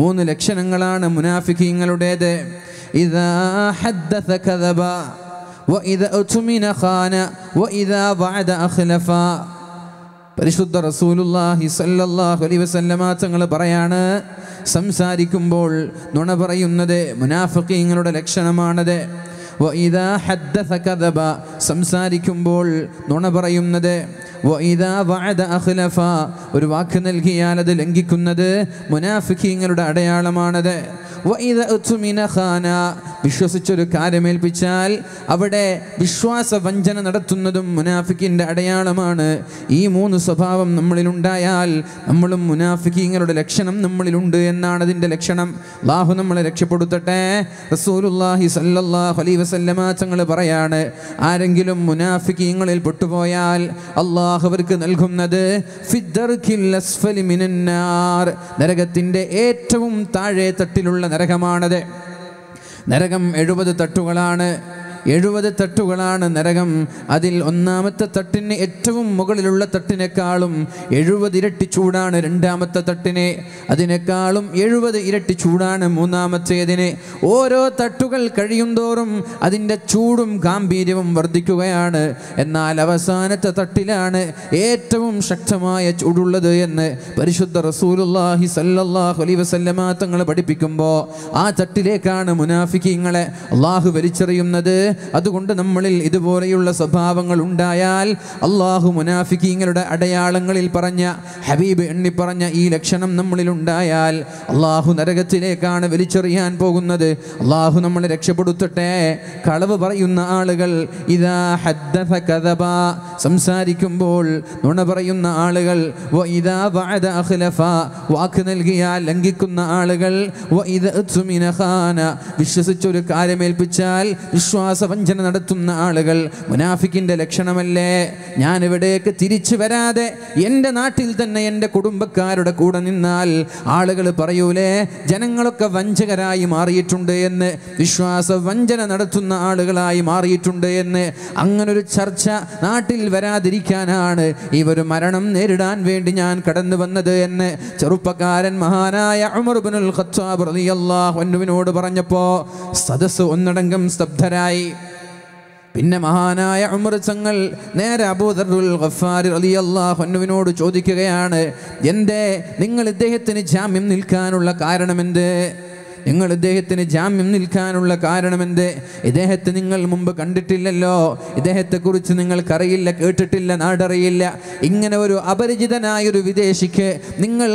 മൂന്ന് ലക്ഷണങ്ങളാണ് മുനാഫിഖിങ്ങളുടേത് ഹദ്ദസ കദബ ഖാന പരിശുദ്ധ റസൂലുള്ളാഹി അലൈഹി വസല്ലമ തങ്ങൾ പറയാണ് സംസാരിക്കുമ്പോൾ നുണ പറയുന്നത് മുനാഫിഖിങ്ങളുടെ ലക്ഷണമാണത് സംസാരിക്കുമ്പോൾ നുണ പറയുന്നത് ഒരു വാക്ക് നൽകിയാൽ അത് ലംഘിക്കുന്നത് മുനാഫിഖീങ്ങളുടെ അടയാളമാണത് വിശ്വസിച്ചൊരു കാര്യമേൽപ്പിച്ചാൽ അവിടെ വിശ്വാസ വഞ്ചന നടത്തുന്നതും മുനാഫിക്കിൻ്റെ അടയാളമാണ് ഈ മൂന്ന് സ്വഭാവം നമ്മളിലുണ്ടായാൽ നമ്മളും മുനാഫിക്കിങ്ങളുടെ ലക്ഷണം നമ്മളിലുണ്ട് എന്നാണ് അതിൻ്റെ ലക്ഷണം ലാഹു നമ്മളെ രക്ഷപ്പെടുത്തട്ടെ റസൂലുല്ലാഹി സല്ലാഹു അലൈ വസല്ലമാങ്ങൾ പറയാണ് ആരെങ്കിലും മുനാഫിക്കീങ്ങളിൽ പെട്ടുപോയാൽ അള്ളാഹ് അവർക്ക് നൽകുന്നത് നരകത്തിൻ്റെ ഏറ്റവും താഴെ തട്ടിലുള്ള നരകമാണത് നരകം എഴുപത് തട്ടുകളാണ് എഴുപത് തട്ടുകളാണ് നരകം അതിൽ ഒന്നാമത്തെ തട്ടിന് ഏറ്റവും മുകളിലുള്ള തട്ടിനേക്കാളും എഴുപത് ഇരട്ടി ചൂടാണ് രണ്ടാമത്തെ തട്ടിനെ അതിനേക്കാളും എഴുപത് ഇരട്ടി ചൂടാണ് മൂന്നാമത്തേതിന് ഓരോ തട്ടുകൾ കഴിയുംതോറും അതിൻ്റെ ചൂടും ഗാംഭീര്യവും വർദ്ധിക്കുകയാണ് എന്നാൽ അവസാനത്തെ തട്ടിലാണ് ഏറ്റവും ശക്തമായ ചൂടുള്ളത് എന്ന് പരിശുദ്ധ റസൂലുല്ലാഹി സല്ലല്ലാഹു അലൈഹി വസല്ലമ തങ്ങൾ പഠിപ്പിക്കുമ്പോൾ ആ തട്ടിലേക്കാണ് മുനാഫിക്കിങ്ങളെ അള്ളാഹു വലിച്ചെറിയുന്നത് അതുകൊണ്ട് നമ്മളിൽ ഇതുപോലെയുള്ള സ്വഭാവങ്ങൾ ഉണ്ടായാൽ അള്ളാഹു മുനാഫിക്കീങ്ങളുടെ അടയാളങ്ങളിൽ പറഞ്ഞ ഹബീബ് എണ്ണി പറഞ്ഞ ഈ ലക്ഷണം നമ്മളിൽ ഉണ്ടായാൽ അള്ളാഹു നരകത്തിലേക്കാണ് വലിച്ചെറിയാൻ പോകുന്നത് അള്ളാഹു നമ്മളെ രക്ഷപ്പെടുത്തട്ടെ കളവ് പറയുന്ന ആളുകൾ സംസാരിക്കുമ്പോൾ നുണ പറയുന്ന ആളുകൾ അഖ്ലഫ വാക്ക് നൽകിയാൽ ലംഘിക്കുന്ന ആളുകൾ വിശ്വസിച്ചൊരു കാര്യമേൽപ്പിച്ചാൽ വിശ്വാസ വിശ്വാസവഞ്ചന നടത്തുന്ന ആളുകൾ മുനാഫിക്കിന്റെ ലക്ഷണമല്ലേ ഞാൻ ഇവിടേക്ക് തിരിച്ചു വരാതെ എൻ്റെ നാട്ടിൽ തന്നെ എൻ്റെ കുടുംബക്കാരുടെ കൂടെ നിന്നാൽ ആളുകൾ പറയൂലേ ജനങ്ങളൊക്കെ വഞ്ചകരായി മാറിയിട്ടുണ്ട് എന്ന് വിശ്വാസ വഞ്ചന നടത്തുന്ന ആളുകളായി മാറിയിട്ടുണ്ട് എന്ന് അങ്ങനൊരു ചർച്ച നാട്ടിൽ വരാതിരിക്കാനാണ് ഇവർ മരണം നേരിടാൻ വേണ്ടി ഞാൻ കടന്നു വന്നത് എന്ന് ചെറുപ്പക്കാരൻ മഹാനായ അമർബുനുൽ ഖത്താബ് റളിയല്ലാഹു അൻഹുവിനോട് പറഞ്ഞപ്പോൾ സദസ്സ് ഒന്നടങ്കം സ്തബ്ധരായി പിന്നെ മഹാനായ അമൃതങ്ങൾ നേരെ അബൂദർദുൽ ഗഫാരി അലി അള്ളാഹുവിനോട് ചോദിക്കുകയാണ് എൻ്റെ നിങ്ങൾ ഇദ്ദേഹത്തിന് ജാമ്യം നിൽക്കാനുള്ള കാരണമെന്ത് നിങ്ങൾ ഇദ്ദേഹത്തിന് ജാമ്യം നിൽക്കാനുള്ള കാരണമെന്ത് ഇദ്ദേഹത്തെ നിങ്ങൾ മുമ്പ് കണ്ടിട്ടില്ലല്ലോ ഇദ്ദേഹത്തെക്കുറിച്ച് നിങ്ങൾക്കറിയില്ല കേട്ടിട്ടില്ല നാടറിയില്ല ഇങ്ങനെ ഒരു അപരിചിതനായൊരു വിദേശിക്ക് നിങ്ങൾ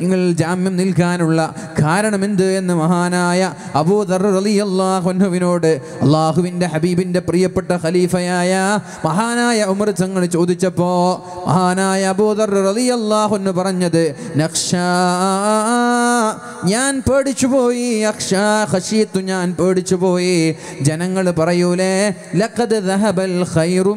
നിങ്ങൾ ജാമ്യം നിൽക്കാനുള്ള കാരണമെന്ത് എന്ന് മഹാനായ അബൂദർ അലി അള്ളാഹുവിനോട് അള്ളാഹുവിൻ്റെ ഹബീബിൻ്റെ പ്രിയപ്പെട്ട ഖലീഫയായ മഹാനായ ഉമർ ചങ്ങൾ ചോദിച്ചപ്പോൾ മഹാനായ അബൂദർ അലി അള്ളാഹുന്ന് പറഞ്ഞത് ഞാൻ പേടിച്ചുപോയി പോയി അക്ഷാ ഞാൻ പേടിച്ചുപോയി ജനങ്ങൾ പറയൂലേ ലഖദ് ഖൈറു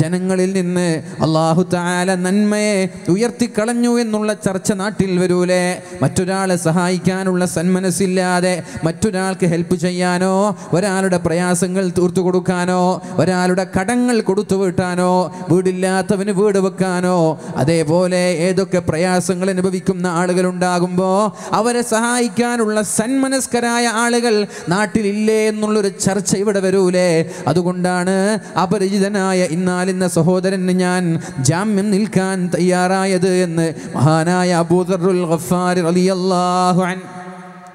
ജനങ്ങളിൽ നിന്ന് അള്ളാഹു താല നന്മയെ ഉയർത്തിക്കളഞ്ഞു പറഞ്ഞു എന്നുള്ള ചർച്ച നാട്ടിൽ വരൂലേ മറ്റൊരാളെ സഹായിക്കാനുള്ള സന്മനസ്സില്ലാതെ മറ്റൊരാൾക്ക് ഹെൽപ്പ് ചെയ്യാനോ ഒരാളുടെ പ്രയാസങ്ങൾ തീർത്തു കൊടുക്കാനോ ഒരാളുടെ കടങ്ങൾ കൊടുത്തു വീട്ടാനോ വീടില്ലാത്തവന് വീട് വെക്കാനോ അതേപോലെ ഏതൊക്കെ പ്രയാസങ്ങൾ അനുഭവിക്കുന്ന ആളുകൾ ഉണ്ടാകുമ്പോൾ അവരെ സഹായിക്കാനുള്ള സന്മനസ്കരായ ആളുകൾ നാട്ടിലില്ലേ എന്നുള്ളൊരു ചർച്ച ഇവിടെ വരൂലേ അതുകൊണ്ടാണ് അപരിചിതനായ ഇന്നാലിന്ന സഹോദരന് ഞാൻ ജാമ്യം നിൽക്കാൻ തയ്യാറായത് എന്ന് മഹാനായ അബൂദറുൽ ഗഫാരി അലിയല്ലാഹു അൻ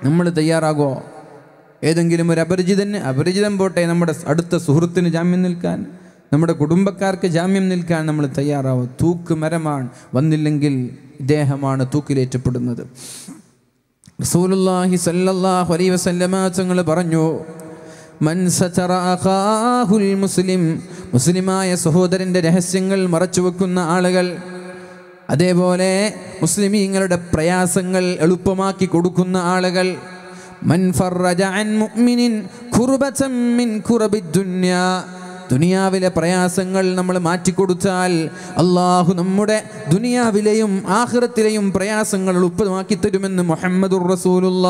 നമ്മൾ തയ്യാറാകുമോ ഏതെങ്കിലും ഒരു അപരിചിതന് അപരിചിതൻ പോട്ടെ നമ്മുടെ അടുത്ത സുഹൃത്തിന് ജാമ്യം നിൽക്കാൻ നമ്മുടെ കുടുംബക്കാർക്ക് ജാമ്യം നിൽക്കാൻ നമ്മൾ തയ്യാറാവും തൂക്ക് മരമാണ് വന്നില്ലെങ്കിൽ ഇദ്ദേഹമാണ് തൂക്കിലേറ്റപ്പെടുന്നത് റസൂലുള്ളാഹി സല്ലല്ലാഹു അലൈഹി വസല്ലമ തങ്ങൾ പറഞ്ഞു മൻ സതറ അഖാഹുൽ മുസ്ലിം മുസ്ലിമായ സഹോദരൻ്റെ രഹസ്യങ്ങൾ മറച്ചു വെക്കുന്ന ആളുകൾ അതേപോലെ മുസ്ലിമീങ്ങളുടെ പ്രയാസങ്ങൾ എളുപ്പമാക്കി കൊടുക്കുന്ന ആളുകൾ ദുനിയാവിലെ പ്രയാസങ്ങൾ നമ്മൾ മാറ്റിക്കൊടുത്താൽ അള്ളാഹു നമ്മുടെ ദുനിയാവിലെയും ആഹ്റത്തിലെയും പ്രയാസങ്ങൾ എളുപ്പമാക്കി തരുമെന്ന് മുഹമ്മദുർ റസൂലുള്ള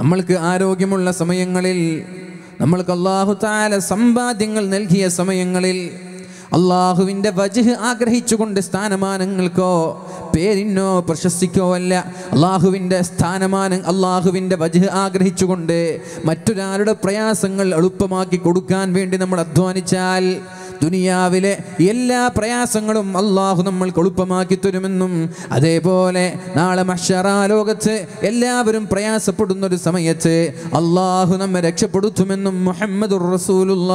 നമ്മൾക്ക് ആരോഗ്യമുള്ള സമയങ്ങളിൽ നമ്മൾക്ക് അള്ളാഹു താല സമ്പാദ്യങ്ങൾ നൽകിയ സമയങ്ങളിൽ അള്ളാഹുവിൻ്റെ വജഹ് ആഗ്രഹിച്ചുകൊണ്ട് സ്ഥാനമാനങ്ങൾക്കോ പേരിനോ പ്രശസ്തിക്കോ അല്ല അള്ളാഹുവിൻ്റെ സ്ഥാനമാനം അള്ളാഹുവിൻ്റെ വജഹ് ആഗ്രഹിച്ചുകൊണ്ട് മറ്റൊരാളുടെ പ്രയാസങ്ങൾ എളുപ്പമാക്കി കൊടുക്കാൻ വേണ്ടി നമ്മൾ അധ്വാനിച്ചാൽ ദുനിയാവിലെ എല്ലാ പ്രയാസങ്ങളും അള്ളാഹു നമ്മൾ കൊളുപ്പമാക്കി തരുമെന്നും അതേപോലെ നാളെ മഷറാലോകത്ത് എല്ലാവരും പ്രയാസപ്പെടുന്ന ഒരു സമയത്ത് അള്ളാഹു നമ്മെ രക്ഷപ്പെടുത്തുമെന്നും മുഹമ്മദ് റസൂലുള്ള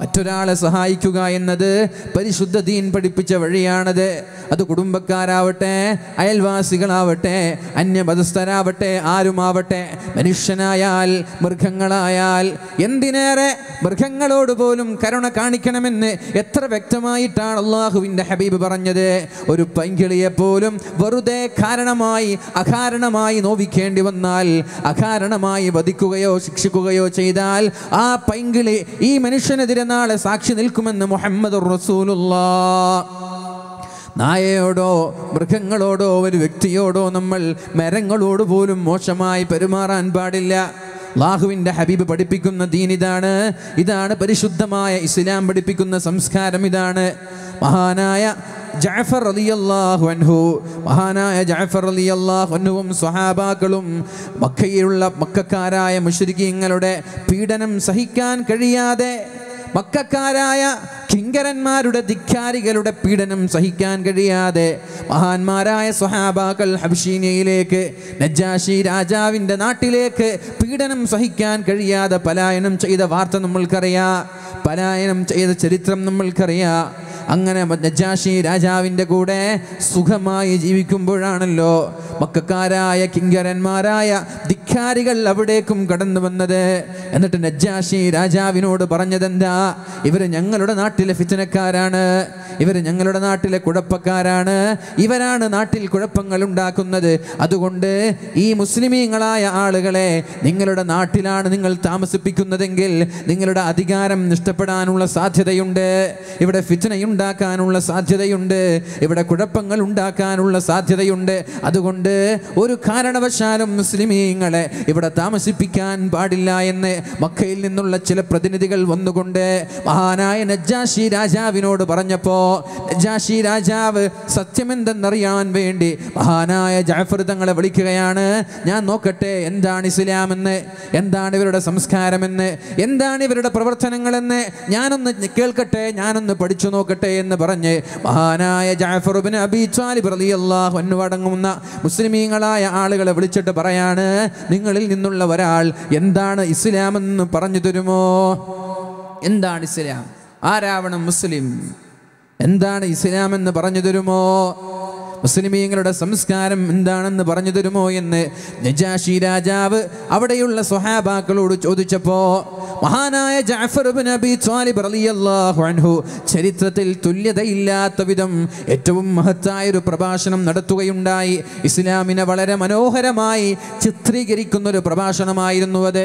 മറ്റൊരാളെ സഹായിക്കുക എന്നത് പരിശുദ്ധ ദീൻ പഠിപ്പിച്ച വഴിയാണത് അത് കുടുംബക്കാരാവട്ടെ അയൽവാസികളാവട്ടെ അന്യമതസ്ഥരാവട്ടെ ആരുമാവട്ടെ മനുഷ്യനായാൽ മൃഗങ്ങളായാൽ എന്തിനേറെ മൃഗങ്ങളോട് പോലും കരുണ കാണിക്കണമെന്ന് എത്ര വ്യക്തമായിട്ടാണ് അള്ളാഹുവിൻ്റെ ഹബീബ് പറഞ്ഞത് ഒരു പൈങ്കിളിയെ പോലും വെറുതെ കാരണമായി അകാരണമായി നോവിക്കേണ്ടി വന്നാൽ അകാരണമായി വധിക്കുകയോ ശിക്ഷിക്കുകയോ ചെയ്താൽ ആ പൈങ്കിളി ഈ മനുഷ്യനെതിരെ നാളെ സാക്ഷി നിൽക്കുമെന്ന് മുഹമ്മദ് റസൂലുള്ള നായയോടോ മൃഗങ്ങളോടോ ഒരു വ്യക്തിയോടോ നമ്മൾ മരങ്ങളോട് പോലും മോശമായി പെരുമാറാൻ പാടില്ല ലാഹുവിൻ്റെ ഹബീബ് പഠിപ്പിക്കുന്ന ദീൻ ഇതാണ് ഇതാണ് പരിശുദ്ധമായ ഇസ്ലാം പഠിപ്പിക്കുന്ന സംസ്കാരം ഇതാണ് മഹാനായ ജാഫർ അള്ളാഹു അൻഹു മഹാനായ ജാഫർ അള്ളാഹു അൻഹുവും സ്വഹാബാക്കളും മക്കയിലുള്ള മക്കാരായ മുഷരിക്കീങ്ങളുടെ പീഡനം സഹിക്കാൻ കഴിയാതെ മക്കാരായ കിങ്കരന്മാരുടെ ധിക്കാരികളുടെ പീഡനം സഹിക്കാൻ കഴിയാതെ മഹാന്മാരായ സ്വഹാബാക്കൾ ഹബ്ഷീനയിലേക്ക് നജാഷി രാജാവിൻ്റെ നാട്ടിലേക്ക് പീഡനം സഹിക്കാൻ കഴിയാതെ പലായനം ചെയ്ത വാർത്ത നമ്മൾക്കറിയാം പലായനം ചെയ്ത ചരിത്രം നമ്മൾക്കറിയാം അങ്ങനെ നജാഷി രാജാവിൻ്റെ കൂടെ സുഖമായി ജീവിക്കുമ്പോഴാണല്ലോ മക്കാരായ കിങ്കരന്മാരായ ധിക്കാരികൾ അവിടേക്കും കടന്നു വന്നത് എന്നിട്ട് നജാഷി രാജാവിനോട് പറഞ്ഞതെന്താ ഇവർ ഞങ്ങളുടെ നാട്ടിലെ ഫിത്തനക്കാരാണ് ഇവർ ഞങ്ങളുടെ നാട്ടിലെ കുഴപ്പക്കാരാണ് ഇവരാണ് നാട്ടിൽ കുഴപ്പങ്ങൾ ഉണ്ടാക്കുന്നത് അതുകൊണ്ട് ഈ മുസ്ലിമീങ്ങളായ ആളുകളെ നിങ്ങളുടെ നാട്ടിലാണ് നിങ്ങൾ താമസിപ്പിക്കുന്നതെങ്കിൽ നിങ്ങളുടെ അധികാരം നഷ്ടപ്പെടാനുള്ള സാധ്യതയുണ്ട് ഇവിടെ ഫിത്തനയുണ്ട് ഉണ്ടാക്കാനുള്ള സാധ്യതയുണ്ട് ഇവിടെ കുഴപ്പങ്ങൾ ഉണ്ടാക്കാനുള്ള സാധ്യതയുണ്ട് അതുകൊണ്ട് ഒരു കാരണവശാലും മുസ്ലിമീങ്ങളെ ഇവിടെ താമസിപ്പിക്കാൻ പാടില്ല എന്ന് മക്കയിൽ നിന്നുള്ള ചില പ്രതിനിധികൾ വന്നുകൊണ്ട് മഹാനായ നജാഷി രാജാവിനോട് പറഞ്ഞപ്പോൾ നജാഷി രാജാവ് സത്യമെന്തെന്നറിയാൻ വേണ്ടി മഹാനായ ജാഫർ തങ്ങളെ വിളിക്കുകയാണ് ഞാൻ നോക്കട്ടെ എന്താണ് ഇസ്ലാമെന്ന് എന്താണ് ഇവരുടെ സംസ്കാരമെന്ന് എന്താണ് ഇവരുടെ പ്രവർത്തനങ്ങളെന്ന് ഞാനൊന്ന് കേൾക്കട്ടെ ഞാനൊന്ന് പഠിച്ചു നോക്കട്ടെ എന്ന് പറഞ്ഞ് മഹാനായ ജാഫറുബിൻ അബി ചാലിബ് റലിയല്ലാഹു അടങ്ങുന്ന മുസ്ലിമീങ്ങളായ ആളുകളെ വിളിച്ചിട്ട് പറയാണ് നിങ്ങളിൽ നിന്നുള്ള ഒരാൾ എന്താണ് ഇസ്ലാം എന്ന് പറഞ്ഞു തരുമോ എന്താണ് ഇസ്ലാം ആരാവണം മുസ്ലിം എന്താണ് ഇസ്ലാം എന്ന് പറഞ്ഞു തരുമോ മുസ്ലിമീങ്ങളുടെ സംസ്കാരം എന്താണെന്ന് പറഞ്ഞു തരുമോ എന്ന് നജാഷി രാജാവ് അവിടെയുള്ള സ്വഹാബാക്കളോട് ചോദിച്ചപ്പോൾ മഹാനായ ജാഫർ ത്വാലിബ് റളിയല്ലാഹു അൻഹു ചരിത്രത്തിൽ തുല്യതയില്ലാത്ത വിധം ഏറ്റവും മഹത്തായ ഒരു പ്രഭാഷണം നടത്തുകയുണ്ടായി ഇസ്ലാമിനെ വളരെ മനോഹരമായി ചിത്രീകരിക്കുന്ന ഒരു പ്രഭാഷണമായിരുന്നു അത്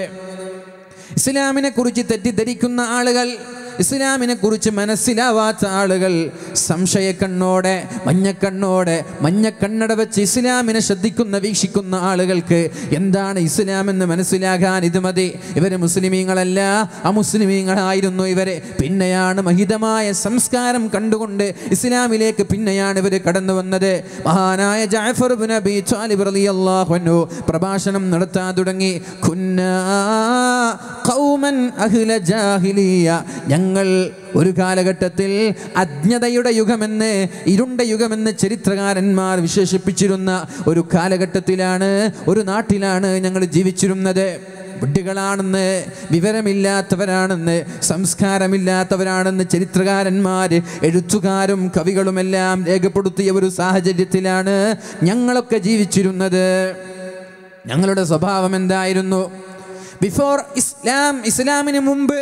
ഇസ്ലാമിനെ കുറിച്ച് തെറ്റിദ്ധരിക്കുന്ന ആളുകൾ ഇസ്ലാമിനെ കുറിച്ച് മനസ്സിലാവാത്ത ആളുകൾ സംശയക്കണ്ണോടെ മഞ്ഞക്കണ്ണോടെ മഞ്ഞക്കണ്ണട വെച്ച് ഇസ്ലാമിനെ ശ്രദ്ധിക്കുന്ന വീക്ഷിക്കുന്ന ആളുകൾക്ക് എന്താണ് ഇസ്ലാം എന്ന് മനസ്സിലാകാൻ ഇത് മതി ഇവര് മുസ്ലിമീങ്ങളല്ല അമുസ്ലിമീങ്ങളായിരുന്നു ഇവരെ പിന്നെയാണ് മഹിതമായ സംസ്കാരം കണ്ടുകൊണ്ട് ഇസ്ലാമിലേക്ക് പിന്നെയാണ് ഇവർ കടന്നു വന്നത് മഹാനായ ജാഫർ ത്വാലിബ് റളിയല്ലാഹു അൻഹു പ്രഭാഷണം നടത്താൻ തുടങ്ങി ഖുന്നാ ഖൗമൻ അഹ്ല ഞങ്ങൾ ഒരു കാലഘട്ടത്തിൽ അജ്ഞതയുടെ യുഗമെന്ന് ഇരുണ്ട യുഗമെന്ന് ചരിത്രകാരന്മാർ വിശേഷിപ്പിച്ചിരുന്ന ഒരു കാലഘട്ടത്തിലാണ് ഒരു നാട്ടിലാണ് ഞങ്ങൾ ജീവിച്ചിരുന്നത് വിഡ്ഢികളാണെന്ന് വിവരമില്ലാത്തവരാണെന്ന് സംസ്കാരമില്ലാത്തവരാണെന്ന് ചരിത്രകാരന്മാർ എഴുത്തുകാരും കവികളുമെല്ലാം രേഖപ്പെടുത്തിയ ഒരു സാഹചര്യത്തിലാണ് ഞങ്ങളൊക്കെ ജീവിച്ചിരുന്നത് ഞങ്ങളുടെ സ്വഭാവം എന്തായിരുന്നു ബിഫോർ ഇസ്ലാം ഇസ്ലാമിന് മുമ്പ്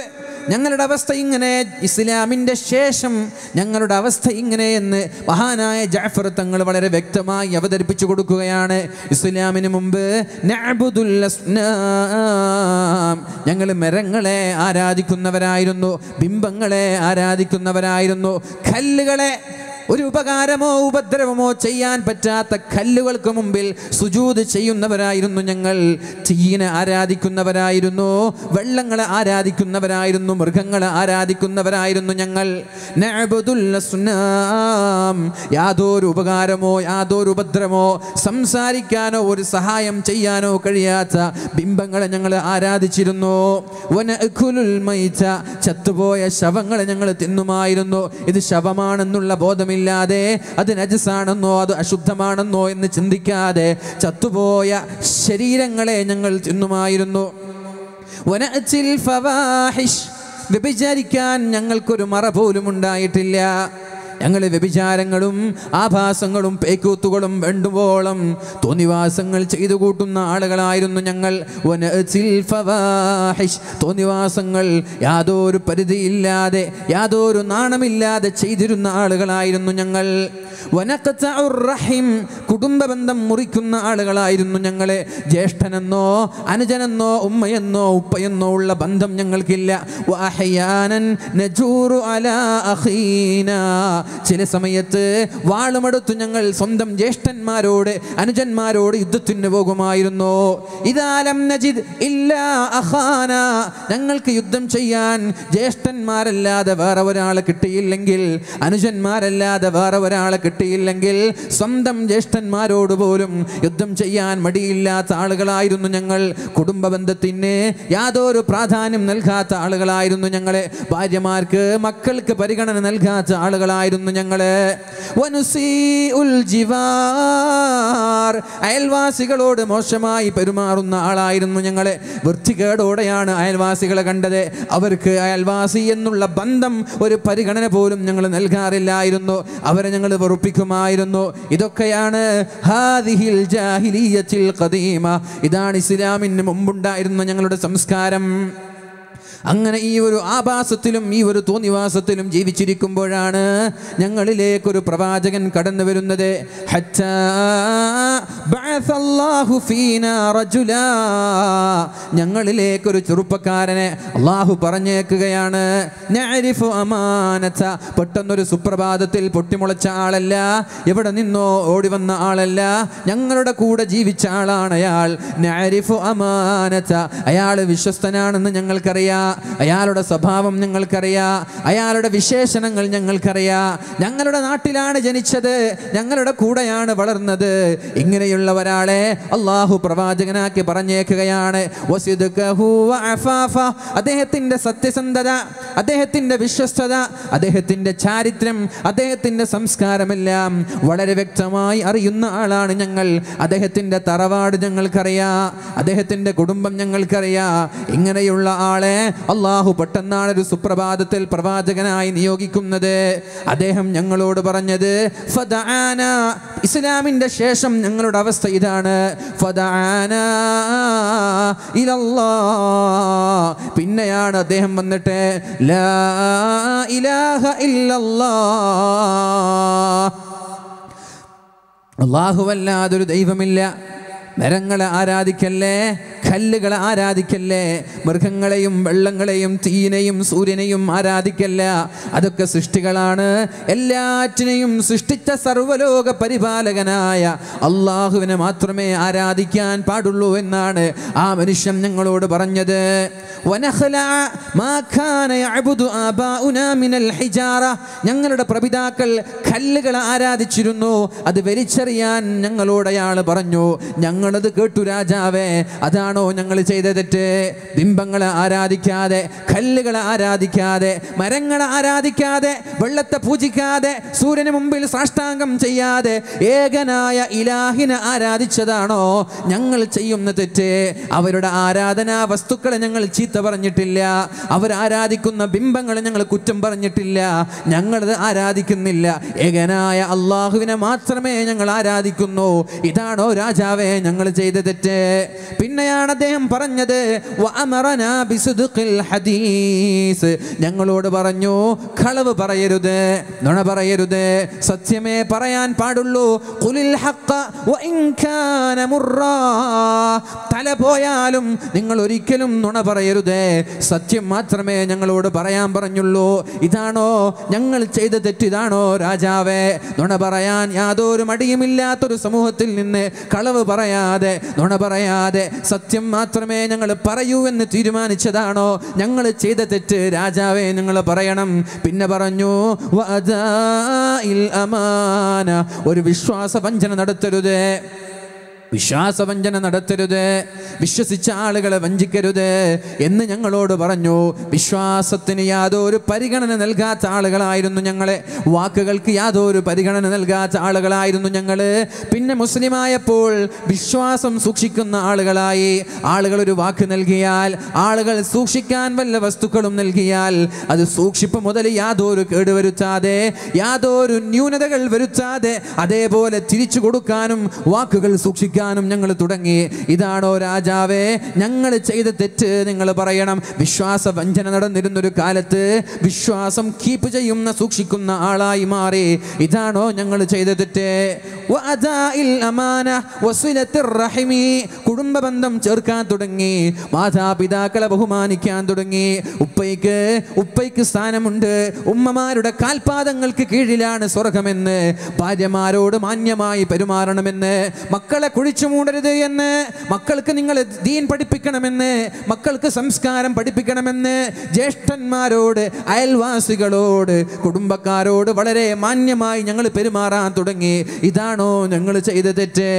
ഞങ്ങളുടെ അവസ്ഥ ഇങ്ങനെ ഇസ്ലാമിൻ്റെ ശേഷം ഞങ്ങളുടെ അവസ്ഥ ഇങ്ങനെ എന്ന് മഹാനായ ജാഫർ തങ്ങൾ വളരെ വ്യക്തമായി അവതരിപ്പിച്ചു കൊടുക്കുകയാണ് ഇസ്ലാമിന് മുമ്പ് ഞങ്ങൾ മരങ്ങളെ ആരാധിക്കുന്നവരായിരുന്നു ബിംബങ്ങളെ ആരാധിക്കുന്നവരായിരുന്നു കല്ലുകളെ ഒരു ഉപകാരമോ ഉപദ്രവമോ ചെയ്യാൻ പറ്റാത്ത കല്ലുകൾക്ക് മുമ്പിൽ സുജൂത് ചെയ്യുന്നവരായിരുന്നു ഞങ്ങൾ ചീനെ ആരാധിക്കുന്നവരായിരുന്നു വെള്ളങ്ങളെ ആരാധിക്കുന്നവരായിരുന്നു മൃഗങ്ങളെ ആരാധിക്കുന്നവരായിരുന്നു ഞങ്ങൾ യാതൊരു ഉപകാരമോ യാതൊരു ഉപദ്രവമോ സംസാരിക്കാനോ ഒരു സഹായം ചെയ്യാനോ കഴിയാത്ത ബിംബങ്ങളെ ഞങ്ങൾ ആരാധിച്ചിരുന്നു ചത്തുപോയ ശവങ്ങളെ ഞങ്ങൾ തിന്നുമായിരുന്നു ഇത് ശവമാണെന്നുള്ള ബോധം ബോധമില്ലാതെ അത് നജസാണെന്നോ അത് അശുദ്ധമാണെന്നോ എന്ന് ചിന്തിക്കാതെ ചത്തുപോയ ശരീരങ്ങളെ ഞങ്ങൾ തിന്നുമായിരുന്നു വ്യഭിചരിക്കാൻ ഞങ്ങൾക്കൊരു മറ പോലും ഉണ്ടായിട്ടില്ല ഞങ്ങളെ വ്യഭിചാരങ്ങളും ആഭാസങ്ങളും പേക്കൂത്തുകളും വേണ്ടുവോളം തോന്നിവാസങ്ങൾ ചെയ്തു കൂട്ടുന്ന ആളുകളായിരുന്നു ഞങ്ങൾ തോന്നിവാസങ്ങൾ യാതൊരു പരിധിയില്ലാതെ യാതൊരു നാണമില്ലാതെ ചെയ്തിരുന്ന ആളുകളായിരുന്നു ഞങ്ങൾ റഹിം കുടുംബ ബന്ധം മുറിക്കുന്ന ആളുകളായിരുന്നു ഞങ്ങളെ ജ്യേഷ്ഠനെന്നോ അനുജനെന്നോ ഉമ്മയെന്നോ ഉപ്പയെന്നോ ഉള്ള ബന്ധം ഞങ്ങൾക്കില്ല ചില സമയത്ത് വാളുമെടുത്തു ഞങ്ങൾ സ്വന്തം ജ്യേഷ്ഠന്മാരോട് അനുജന്മാരോട് യുദ്ധത്തിന് പോകുമായിരുന്നു ഇതാലം നജിദ് ഇല്ല അഹാന ഞങ്ങൾക്ക് യുദ്ധം ചെയ്യാൻ ജ്യേഷ്ഠന്മാരല്ലാതെ വേറെ ഒരാളെ കിട്ടിയില്ലെങ്കിൽ അനുജന്മാരല്ലാതെ വേറെ ഒരാളെ കിട്ടി കിട്ടിയില്ലെങ്കിൽ സ്വന്തം ജ്യേഷ്ഠന്മാരോട് പോലും യുദ്ധം ചെയ്യാൻ മടിയില്ലാത്ത ആളുകളായിരുന്നു ഞങ്ങൾ കുടുംബ ബന്ധത്തിന് യാതൊരു പ്രാധാന്യം നൽകാത്ത ആളുകളായിരുന്നു ഞങ്ങളെ ഭാര്യമാർക്ക് മക്കൾക്ക് പരിഗണന നൽകാത്ത ആളുകളായിരുന്നു ഞങ്ങളെ അയൽവാസികളോട് മോശമായി പെരുമാറുന്ന ആളായിരുന്നു ഞങ്ങളെ വൃത്തികേടോടെയാണ് അയൽവാസികളെ കണ്ടത് അവർക്ക് അയൽവാസി എന്നുള്ള ബന്ധം ഒരു പരിഗണന പോലും ഞങ്ങൾ നൽകാറില്ലായിരുന്നു അവരെ ഞങ്ങൾ പഠിപ്പിക്കുമായിരുന്നു ഇതൊക്കെയാണ് ഹാദിഹിൽ ജാഹിലിയത്തിൽ ഖദീമ ഇതാണ് ഇസ്ലാമിന് മുമ്പുണ്ടായിരുന്ന ഞങ്ങളുടെ സംസ്കാരം അങ്ങനെ ഈ ഒരു ആഭാസത്തിലും ഈ ഒരു തോന്നിവാസത്തിലും ജീവിച്ചിരിക്കുമ്പോഴാണ് ഞങ്ങളിലേക്കൊരു പ്രവാചകൻ കടന്നു വരുന്നത് ഞങ്ങളിലേക്കൊരു ചെറുപ്പക്കാരനെ അള്ളാഹു പറഞ്ഞേക്കുകയാണ് പെട്ടെന്നൊരു സുപ്രഭാതത്തിൽ പൊട്ടിമുളച്ച ആളല്ല എവിടെ നിന്നോ ഓടി വന്ന ആളല്ല ഞങ്ങളുടെ കൂടെ ജീവിച്ച ആളാണ് അയാൾ അമാനത അയാൾ വിശ്വസ്തനാണെന്ന് ഞങ്ങൾക്കറിയാം അയാളുടെ സ്വഭാവം ഞങ്ങൾക്കറിയാം അയാളുടെ വിശേഷണങ്ങൾ ഞങ്ങൾക്കറിയാം ഞങ്ങളുടെ നാട്ടിലാണ് ജനിച്ചത് ഞങ്ങളുടെ കൂടെയാണ് വളർന്നത് ഇങ്ങനെയുള്ള ഒരാളെ അള്ളാഹു പ്രവാചകനാക്കി പറഞ്ഞേക്കുകയാണ് അദ്ദേഹത്തിൻ്റെ സത്യസന്ധത അദ്ദേഹത്തിൻ്റെ വിശ്വസ്തത അദ്ദേഹത്തിൻ്റെ ചാരിത്രം അദ്ദേഹത്തിൻ്റെ സംസ്കാരമെല്ലാം വളരെ വ്യക്തമായി അറിയുന്ന ആളാണ് ഞങ്ങൾ അദ്ദേഹത്തിൻ്റെ തറവാട് ഞങ്ങൾക്കറിയാം അദ്ദേഹത്തിൻ്റെ കുടുംബം ഞങ്ങൾക്കറിയാം ഇങ്ങനെയുള്ള ആളെ അള്ളാഹു പെട്ടെന്നാണ് ഒരു സുപ്രഭാതത്തിൽ പ്രവാചകനായി നിയോഗിക്കുന്നത് അദ്ദേഹം ഞങ്ങളോട് പറഞ്ഞത് ഫദാന ഇസ്ലാമിൻ്റെ ശേഷം ഞങ്ങളുടെ അവസ്ഥ ഇതാണ് ഫദാന പിന്നെയാണ് അദ്ദേഹം വന്നിട്ട് ലാ ഇലാഹ അള്ളാഹുവല്ലാതൊരു ദൈവമില്ല മരങ്ങളെ ആരാധിക്കല്ലേ കല്ലുകളെ ആരാധിക്കല്ലേ മൃഗങ്ങളെയും വെള്ളങ്ങളെയും തീനെയും സൂര്യനെയും ആരാധിക്കല്ല അതൊക്കെ സൃഷ്ടികളാണ് എല്ലാറ്റിനെയും സൃഷ്ടിച്ച സർവലോക പരിപാലകനായ അള്ളാഹുവിനെ മാത്രമേ ആരാധിക്കാൻ പാടുള്ളൂ എന്നാണ് ആ മനുഷ്യൻ ഞങ്ങളോട് പറഞ്ഞത് ഞങ്ങളുടെ പ്രപിതാക്കൾ കല്ലുകളെ ആരാധിച്ചിരുന്നു അത് വലിച്ചെറിയാൻ ഞങ്ങളോട് അയാൾ പറഞ്ഞു ഞങ്ങൾ ഞങ്ങളത് കേട്ടു രാജാവേ അതാണോ ഞങ്ങൾ ചെയ്ത തെറ്റ് ബിംബങ്ങളെ ആരാധിക്കാതെ കല്ലുകളെ ആരാധിക്കാതെ മരങ്ങളെ ആരാധിക്കാതെ വെള്ളത്തെ പൂജിക്കാതെ സൂര്യന് മുമ്പിൽ സാഷ്ടാംഗം ചെയ്യാതെ ഏകനായ ഇലാഹിനെ ആരാധിച്ചതാണോ ഞങ്ങൾ ചെയ്യുന്ന തെറ്റ് അവരുടെ ആരാധനാ വസ്തുക്കളെ ഞങ്ങൾ ചീത്ത പറഞ്ഞിട്ടില്ല അവരാരാധിക്കുന്ന ബിംബങ്ങളെ ഞങ്ങൾ കുറ്റം പറഞ്ഞിട്ടില്ല ഞങ്ങളത് ആരാധിക്കുന്നില്ല ഏകനായ അള്ളാഹുവിനെ മാത്രമേ ഞങ്ങൾ ആരാധിക്കുന്നു ഇതാണോ രാജാവേ ഞങ്ങൾ ഞങ്ങൾ ചെയ്ത തെറ്റ് പിന്നെയാണ് അദ്ദേഹം പറഞ്ഞത് ഹദീസ് ഞങ്ങളോട് പറഞ്ഞു കളവ് പറയരുത് നുണ പറയരുത് സത്യമേ പറയാൻ പാടുള്ളൂ തല പോയാലും നിങ്ങൾ ഒരിക്കലും നുണ പറയരുത് സത്യം മാത്രമേ ഞങ്ങളോട് പറയാൻ പറഞ്ഞുള്ളൂ ഇതാണോ ഞങ്ങൾ ചെയ്ത തെറ്റിതാണോ രാജാവേ നുണ പറയാൻ യാതൊരു മടിയുമില്ലാത്തൊരു സമൂഹത്തിൽ നിന്ന് കളവ് പറയാൻ പറയാതെ നുണ പറയാതെ സത്യം മാത്രമേ ഞങ്ങൾ പറയൂ എന്ന് തീരുമാനിച്ചതാണോ ഞങ്ങൾ ചെയ്ത തെറ്റ് രാജാവേ നിങ്ങൾ പറയണം പിന്നെ പറഞ്ഞു അമാന ഒരു വിശ്വാസ വഞ്ചന നടത്തരുതേ വിശ്വാസവഞ്ചന നടത്തരുത് വിശ്വസിച്ച ആളുകളെ വഞ്ചിക്കരുത് എന്ന് ഞങ്ങളോട് പറഞ്ഞു വിശ്വാസത്തിന് യാതൊരു പരിഗണന നൽകാത്ത ആളുകളായിരുന്നു ഞങ്ങളെ വാക്കുകൾക്ക് യാതൊരു പരിഗണന നൽകാത്ത ആളുകളായിരുന്നു ഞങ്ങൾ പിന്നെ മുസ്ലിമായപ്പോൾ വിശ്വാസം സൂക്ഷിക്കുന്ന ആളുകളായി ആളുകൾ ഒരു വാക്ക് നൽകിയാൽ ആളുകൾ സൂക്ഷിക്കാൻ വല്ല വസ്തുക്കളും നൽകിയാൽ അത് സൂക്ഷിപ്പ് മുതൽ യാതൊരു കേടുവരുത്താതെ യാതൊരു ന്യൂനതകൾ വരുത്താതെ അതേപോലെ തിരിച്ചു കൊടുക്കാനും വാക്കുകൾ സൂക്ഷിക്കാൻ ധ്യാനം ഞങ്ങൾ തുടങ്ങി ഇതാണോ രാജാവേ ഞങ്ങൾ ചെയ്ത തെറ്റ് നിങ്ങൾ പറയണം വിശ്വാസ വഞ്ചന നടന്നിരുന്നൊരു കാലത്ത് വിശ്വാസം കീപ്പ് ചെയ്യുന്ന സൂക്ഷിക്കുന്ന ആളായി മാറി ഇതാണോ ഞങ്ങൾ ചെയ്ത തെറ്റ് കുടുംബ ബന്ധം ചേർക്കാൻ തുടങ്ങി മാതാപിതാക്കളെ ബഹുമാനിക്കാൻ തുടങ്ങി ഉപ്പയ്ക്ക് ഉപ്പയ്ക്ക് സ്ഥാനമുണ്ട് ഉമ്മമാരുടെ കാൽപാദങ്ങൾക്ക് കീഴിലാണ് സ്വർഗമെന്ന് ഭാര്യമാരോട് മാന്യമായി പെരുമാറണമെന്ന് മക്കളെ കുഴി പിടിച്ചു മൂടരുത് എന്ന് മക്കൾക്ക് നിങ്ങൾ ദീൻ പഠിപ്പിക്കണമെന്ന് മക്കൾക്ക് സംസ്കാരം പഠിപ്പിക്കണമെന്ന് ജ്യേഷ്ഠന്മാരോട് അയൽവാസികളോട് കുടുംബക്കാരോട് വളരെ മാന്യമായി ഞങ്ങൾ പെരുമാറാൻ തുടങ്ങി ഇതാണോ ഞങ്ങൾ ചെയ്ത തെറ്റ്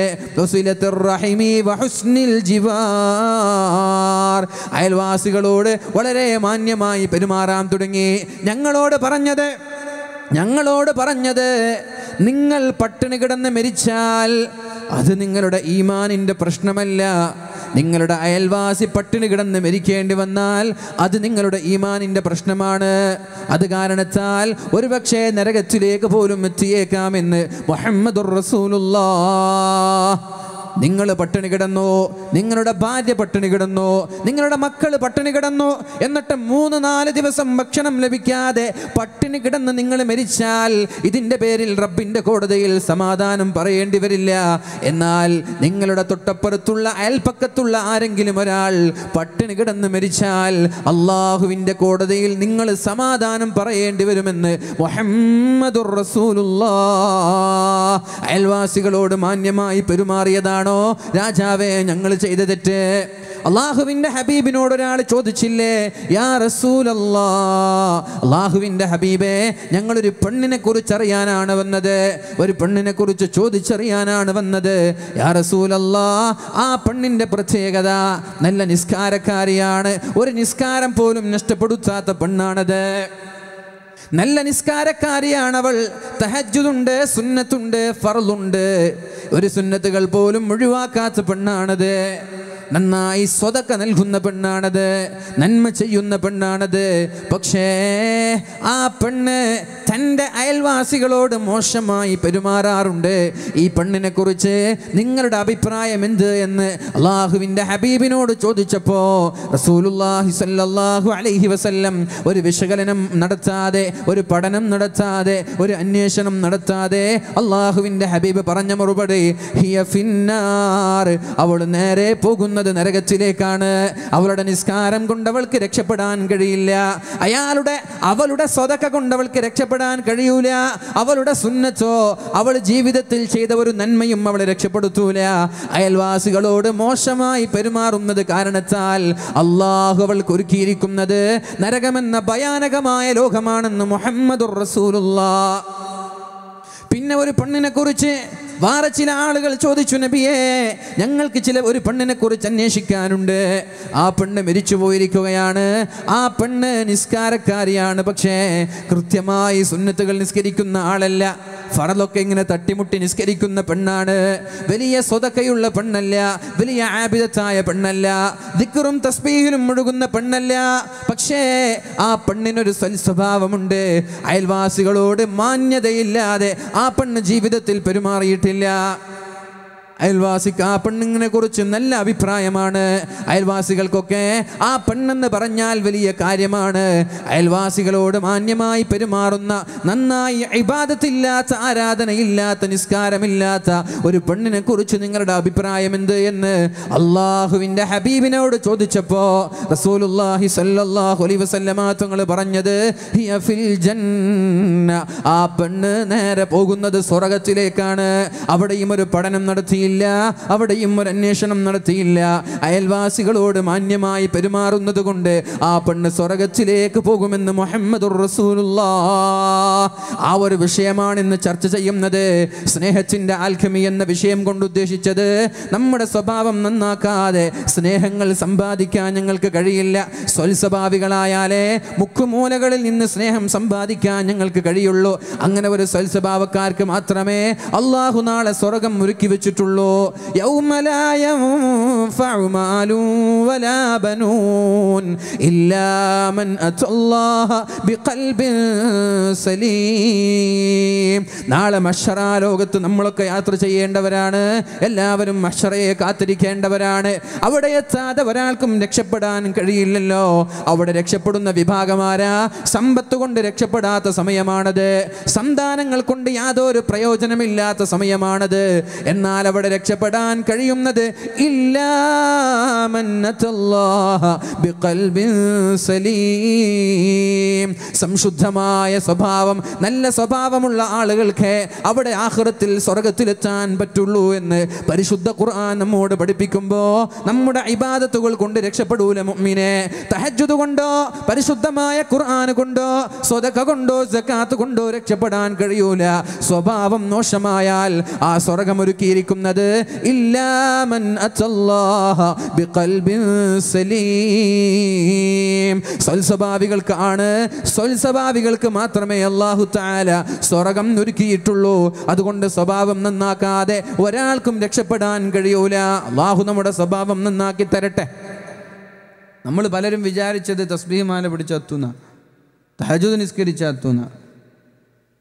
അയൽവാസികളോട് വളരെ മാന്യമായി പെരുമാറാൻ തുടങ്ങി ഞങ്ങളോട് പറഞ്ഞത് ഞങ്ങളോട് പറഞ്ഞത് നിങ്ങൾ പട്ടിണി കിടന്ന് മരിച്ചാൽ അത് നിങ്ങളുടെ ഈമാനിൻ്റെ പ്രശ്നമല്ല നിങ്ങളുടെ അയൽവാസി പട്ടിണി കിടന്ന് മരിക്കേണ്ടി വന്നാൽ അത് നിങ്ങളുടെ ഈമാനിൻ്റെ പ്രശ്നമാണ് അത് കാരണത്താൽ ഒരുപക്ഷെ നരകത്തിലേക്ക് പോലും എത്തിയേക്കാമെന്ന് മുഹമ്മദ് റസൂലുള്ള നിങ്ങൾ പട്ടിണി കിടന്നു നിങ്ങളുടെ ഭാര്യ പട്ടിണി കിടന്നു നിങ്ങളുടെ മക്കൾ പട്ടിണി കിടന്നു എന്നിട്ട് മൂന്ന് നാല് ദിവസം ഭക്ഷണം ലഭിക്കാതെ പട്ടിണി കിടന്ന് നിങ്ങൾ മരിച്ചാൽ ഇതിൻ്റെ പേരിൽ റബ്ബിൻ്റെ കോടതിയിൽ സമാധാനം പറയേണ്ടി വരില്ല എന്നാൽ നിങ്ങളുടെ തൊട്ടപ്പുറത്തുള്ള അയൽപ്പക്കത്തുള്ള ആരെങ്കിലും ഒരാൾ പട്ടിണി കിടന്ന് മരിച്ചാൽ അള്ളാഹുവിൻ്റെ കോടതിയിൽ നിങ്ങൾ സമാധാനം പറയേണ്ടി വരുമെന്ന് റസൂലുള്ള അയൽവാസികളോട് മാന്യമായി പെരുമാറിയതാണ് ആണോ രാജാവേ ഞങ്ങൾ ചെയ്ത തെറ്റ് അള്ളാഹുവിൻ്റെ ഹബീബിനോട് ഒരാൾ ചോദിച്ചില്ലേ യാ റസൂൽ അള്ളാഹുവിൻ്റെ ഹബീബേ ഞങ്ങളൊരു പെണ്ണിനെ കുറിച്ച് അറിയാനാണ് വന്നത് ഒരു പെണ്ണിനെ കുറിച്ച് ചോദിച്ചറിയാനാണ് വന്നത് യാ റസൂൽ അല്ലാ ആ പെണ്ണിൻ്റെ പ്രത്യേകത നല്ല നിസ്കാരക്കാരിയാണ് ഒരു നിസ്കാരം പോലും നഷ്ടപ്പെടുത്താത്ത പെണ്ണാണത് നല്ല നിസ്കാരക്കാരിയാണ് അവൾ തഹജുദുണ്ട് സുന്നത്തുണ്ട് ഫർലുണ്ട് ഒരു സുന്നത്തുകൾ പോലും ഒഴിവാക്കാത്ത പെണ്ണാണത് നന്നായി സ്വതക്ക നൽകുന്ന പെണ്ണാണത് നന്മ ചെയ്യുന്ന പെണ്ണാണത് പക്ഷേ ആ പെണ്ണ് തൻ്റെ അയൽവാസികളോട് മോശമായി പെരുമാറാറുണ്ട് ഈ പെണ്ണിനെ കുറിച്ച് നിങ്ങളുടെ അഭിപ്രായം എന്ത് എന്ന് അള്ളാഹുവിൻ്റെ ഹബീബിനോട് ചോദിച്ചപ്പോൾ അലൈഹി വസല്ലം ഒരു വിശകലനം നടത്താതെ ഒരു പഠനം നടത്താതെ ഒരു അന്വേഷണം നടത്താതെ അള്ളാഹുവിൻ്റെ ഹബീബ് പറഞ്ഞ മറുപടി ഹിയ ഫിന്നാർ അവൾ നേരെ പോകുന്നു പോകുന്നത് നരകത്തിലേക്കാണ് അവളുടെ നിസ്കാരം കൊണ്ട് അവൾക്ക് രക്ഷപ്പെടാൻ കഴിയില്ല അയാളുടെ അവളുടെ സ്വതക്ക കൊണ്ട് അവൾക്ക് രക്ഷപ്പെടാൻ കഴിയൂല അവളുടെ സുന്നച്ചോ അവൾ ജീവിതത്തിൽ ചെയ്ത ഒരു നന്മയും അവളെ രക്ഷപ്പെടുത്തൂല അയൽവാസികളോട് മോശമായി പെരുമാറുന്നത് കാരണത്താൽ അള്ളാഹു അവൾക്ക് ഒരുക്കിയിരിക്കുന്നത് നരകമെന്ന ഭയാനകമായ ലോകമാണെന്ന് മുഹമ്മദ് റസൂലുള്ള പിന്നെ ഒരു പെണ്ണിനെ കുറിച്ച് വേറെ ചില ആളുകൾ ചോദിച്ചു നബിയേ ഞങ്ങൾക്ക് ചില ഒരു പെണ്ണിനെ കുറിച്ച് അന്വേഷിക്കാനുണ്ട് ആ പെണ്ണ് മരിച്ചു പോയിരിക്കുകയാണ് ആ പെണ്ണ് നിസ്കാരക്കാരിയാണ് പക്ഷേ കൃത്യമായി സുന്നത്തുകൾ നിസ്കരിക്കുന്ന ആളല്ല ഫറലൊക്കെ ഇങ്ങനെ തട്ടിമുട്ടി നിസ്കരിക്കുന്ന പെണ്ണാണ് വലിയ സ്വതക്കയുള്ള പെണ്ണല്ല വലിയ ആബിദത്തായ പെണ്ണല്ല ദിക്കറും തസ്ബീഹിലും മുഴുകുന്ന പെണ്ണല്ല പക്ഷേ ആ പെണ്ണിനൊരു സ്വഭാവമുണ്ട് അയൽവാസികളോട് മാന്യതയില്ലാതെ ആ പെണ്ണ് ജീവിതത്തിൽ പെരുമാറിയിട്ടില്ല അയൽവാസിക്ക് ആ പെണ്ണിങ്ങിനെ കുറിച്ച് നല്ല അഭിപ്രായമാണ് അയൽവാസികൾക്കൊക്കെ ആ പെണ്ണെന്ന് പറഞ്ഞാൽ വലിയ കാര്യമാണ് അയൽവാസികളോട് മാന്യമായി പെരുമാറുന്ന നന്നായി അഭിബാധത്തില്ലാത്ത ആരാധനയില്ലാത്ത നിസ്കാരമില്ലാത്ത ഒരു പെണ്ണിനെ കുറിച്ച് നിങ്ങളുടെ അഭിപ്രായം എന്ത് എന്ന് അള്ളാഹുവിൻ്റെ ഹബീബിനോട് ചോദിച്ചപ്പോൾ റസൂലുല്ലാഹി സല്ലാഹു വസല്ലമാങ്ങൾ പറഞ്ഞത് ആ പെണ്ണ് നേരെ പോകുന്നത് സ്വർഗത്തിലേക്കാണ് അവിടെയും ഒരു പഠനം നടത്തി നടത്തിയില്ല അവിടെയും ഒരു അന്വേഷണം നടത്തിയില്ല അയൽവാസികളോട് മാന്യമായി പെരുമാറുന്നത് കൊണ്ട് ആ പെണ്ണ് സ്വർഗത്തിലേക്ക് പോകുമെന്ന് മുഹമ്മദ് റസൂലുള്ള ആ ഒരു വിഷയമാണ് ഇന്ന് ചർച്ച ചെയ്യുന്നത് സ്നേഹത്തിൻ്റെ ആൽഖമി എന്ന വിഷയം കൊണ്ട് ഉദ്ദേശിച്ചത് നമ്മുടെ സ്വഭാവം നന്നാക്കാതെ സ്നേഹങ്ങൾ സമ്പാദിക്കാൻ ഞങ്ങൾക്ക് കഴിയില്ല സ്വൽസ്വഭാവികളായാലേ മുക്കുമൂലകളിൽ നിന്ന് സ്നേഹം സമ്പാദിക്കാൻ ഞങ്ങൾക്ക് കഴിയുള്ളൂ അങ്ങനെ ഒരു സ്വൽസ്വഭാവക്കാർക്ക് മാത്രമേ അള്ളാഹു നാളെ സ്വർഗം ഒരുക്കി വെച്ചിട്ടുള്ളൂ കിട്ടുകയുള്ളൂ യൗമലായം നാളെ മഷറാ ലോകത്ത് നമ്മളൊക്കെ യാത്ര ചെയ്യേണ്ടവരാണ് എല്ലാവരും മഷറയെ കാത്തിരിക്കേണ്ടവരാണ് അവിടെ എത്താതെ ഒരാൾക്കും രക്ഷപ്പെടാൻ കഴിയില്ലല്ലോ അവിടെ രക്ഷപ്പെടുന്ന വിഭാഗമാരാ സമ്പത്ത് കൊണ്ട് രക്ഷപ്പെടാത്ത സമയമാണത് സന്താനങ്ങൾ കൊണ്ട് യാതൊരു പ്രയോജനമില്ലാത്ത സമയമാണത് എന്നാൽ അവിടെ അവിടെ രക്ഷപ്പെടാൻ കഴിയുന്നത് സംശുദ്ധമായ സ്വഭാവം നല്ല സ്വഭാവമുള്ള ആളുകൾക്ക് അവിടെ ആഹൃത്തിൽ സ്വർഗത്തിലെത്താൻ പറ്റുള്ളൂ എന്ന് പരിശുദ്ധ ഖുർആൻ നമ്മോട് പഠിപ്പിക്കുമ്പോൾ നമ്മുടെ ഇബാദത്തുകൾ കൊണ്ട് രക്ഷപ്പെടൂല മുമ്മിനെ തഹജുദ് കൊണ്ടോ പരിശുദ്ധമായ ഖുർആൻ കൊണ്ടോ സ്വതക്ക കൊണ്ടോ ജക്കാത്ത് കൊണ്ടോ രക്ഷപ്പെടാൻ കഴിയൂല സ്വഭാവം മോശമായാൽ ആ ഒരുക്കിയിരിക്കുന്ന ചെയ്യുന്നത് ഇല്ലാമൻ സലീം സ്വൽസ്വഭാവികൾക്കാണ് സ്വൽസ്വഭാവികൾക്ക് മാത്രമേ അള്ളാഹു താല സ്വർഗം ഒരുക്കിയിട്ടുള്ളൂ അതുകൊണ്ട് സ്വഭാവം നന്നാക്കാതെ ഒരാൾക്കും രക്ഷപ്പെടാൻ കഴിയൂല അള്ളാഹു നമ്മുടെ സ്വഭാവം നന്നാക്കി തരട്ടെ നമ്മൾ പലരും വിചാരിച്ചത് തസ്ബീമാല പിടിച്ചെത്തുന്ന തഹജൂദ് നിസ്കരിച്ചെത്തുന്ന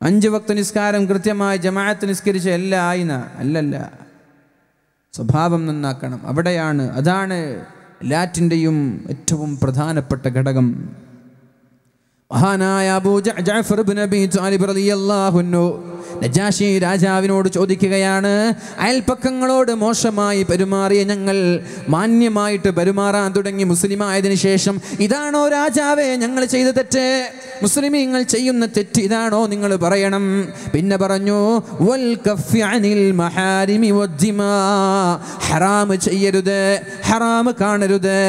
അഞ്ച് ഭക്ത നിസ്കാരം കൃത്യമായി ജമാഅത്ത് നിസ്കരിച്ച എല്ലാ ആയിന അല്ലല്ല സ്വഭാവം നന്നാക്കണം അവിടെയാണ് അതാണ് ലാറ്റിൻ്റെയും ഏറ്റവും പ്രധാനപ്പെട്ട ഘടകം മഹാനായ നജാഷി രാജാവിനോട് ചോദിക്കുകയാണ് അയൽപ്പക്കങ്ങളോട് മോശമായി പെരുമാറിയ ഞങ്ങൾ മാന്യമായിട്ട് പെരുമാറാൻ തുടങ്ങി ആയതിനു ശേഷം ഇതാണോ രാജാവേ ഞങ്ങൾ ചെയ്ത തെറ്റ് മുസ്ലിമീങ്ങൾ ചെയ്യുന്ന തെറ്റ് ഇതാണോ നിങ്ങൾ പറയണം പിന്നെ പറഞ്ഞു വൽ മഹാരിമി ഹറാം ചെയ്യരുത് ഹറാം കാണരുത്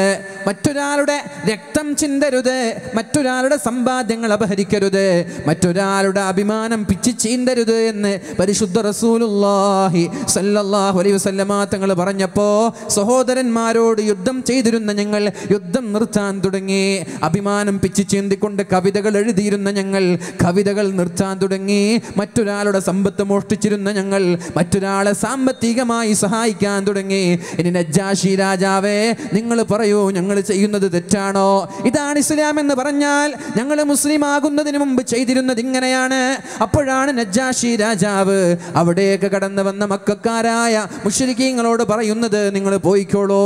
മറ്റൊരാളുടെ രക്തം ചിന്തരുത് മറ്റൊരാളുടെ സമ്പാ അവകാശങ്ങൾ അപഹരിക്കരുത് മറ്റൊരാളുടെ അഭിമാനം പിച്ചു ചീന്തരുത് എന്ന് പരിശുദ്ധ റസൂലുല്ലാഹി സല്ലല്ലാഹു അലൈഹി വസല്ലമ തങ്ങൾ പറഞ്ഞപ്പോൾ സഹോദരന്മാരോട് യുദ്ധം ചെയ്തിരുന്ന ഞങ്ങൾ യുദ്ധം നിർത്താൻ തുടങ്ങി അഭിമാനം പിച്ചു ചീന്തിക്കൊണ്ട് കവിതകൾ എഴുതിയിരുന്ന ഞങ്ങൾ കവിതകൾ നിർത്താൻ തുടങ്ങി മറ്റൊരാളുടെ സമ്പത്ത് മോഷ്ടിച്ചിരുന്ന ഞങ്ങൾ മറ്റൊരാളെ സാമ്പത്തികമായി സഹായിക്കാൻ തുടങ്ങി ഇനി നജ്ജാഷി രാജാവേ നിങ്ങൾ പറയൂ ഞങ്ങൾ ചെയ്യുന്നത് തെറ്റാണോ ഇതാണ് ഇസ്ലാം എന്ന് പറഞ്ഞാൽ ഞങ്ങൾ മുസ്ലിം ആകുന്നതിന് മുമ്പ് ചെയ്തിരുന്നത് ഇങ്ങനെയാണ് അപ്പോഴാണ് നജാഷി രാജാവ് അവിടേക്ക് കടന്നു വന്ന മക്കാരായ മുഷരിക്കീങ്ങളോട് പറയുന്നത് നിങ്ങൾ പോയിക്കോളൂ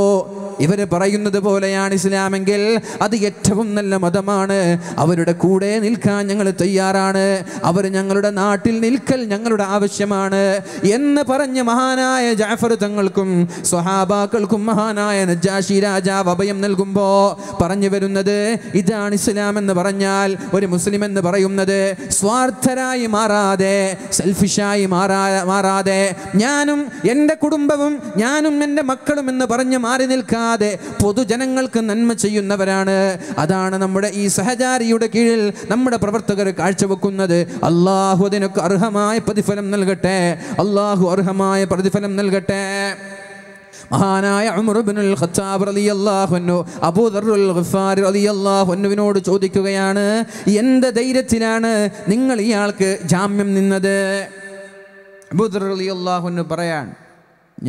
ഇവർ പറയുന്നത് പോലെയാണ് ഇസ്ലാമെങ്കിൽ അത് ഏറ്റവും നല്ല മതമാണ് അവരുടെ കൂടെ നിൽക്കാൻ ഞങ്ങൾ തയ്യാറാണ് അവർ ഞങ്ങളുടെ നാട്ടിൽ നിൽക്കൽ ഞങ്ങളുടെ ആവശ്യമാണ് എന്ന് പറഞ്ഞ് മഹാനായ ജാഫർ തങ്ങൾക്കും സ്വഹാബാക്കൾക്കും മഹാനായ നജാഷി രാജാവ് അഭയം നൽകുമ്പോൾ പറഞ്ഞു വരുന്നത് ഇതാണ് ഇസ്ലാം എന്ന് പറഞ്ഞാൽ അതിനാൽ ഒരു മുസ്ലിം എന്ന് പറയുന്നത് സ്വാർത്ഥരായി മാറാതെ സെൽഫിഷായി മാറാ മാറാതെ ഞാനും എൻ്റെ കുടുംബവും ഞാനും എൻ്റെ മക്കളും എന്ന് പറഞ്ഞ് മാറി നിൽക്കാതെ പൊതുജനങ്ങൾക്ക് നന്മ ചെയ്യുന്നവരാണ് അതാണ് നമ്മുടെ ഈ സഹചാരിയുടെ കീഴിൽ നമ്മുടെ പ്രവർത്തകർ കാഴ്ചവെക്കുന്നത് അള്ളാഹു അതിനൊക്കെ അർഹമായ പ്രതിഫലം നൽകട്ടെ അള്ളാഹു അർഹമായ പ്രതിഫലം നൽകട്ടെ മഹാനായ അമുറുബിനുൽ ഖത്താബ് അള്ളാഹുനു അബൂദറുൽ ഖഫാർ അള്ളാഹുനുവിനോട് ചോദിക്കുകയാണ് എന്ത് ധൈര്യത്തിലാണ് നിങ്ങൾ ഇയാൾക്ക് ജാമ്യം നിന്നത് അബൂദർ അള്ളാഹുനു പറയാൻ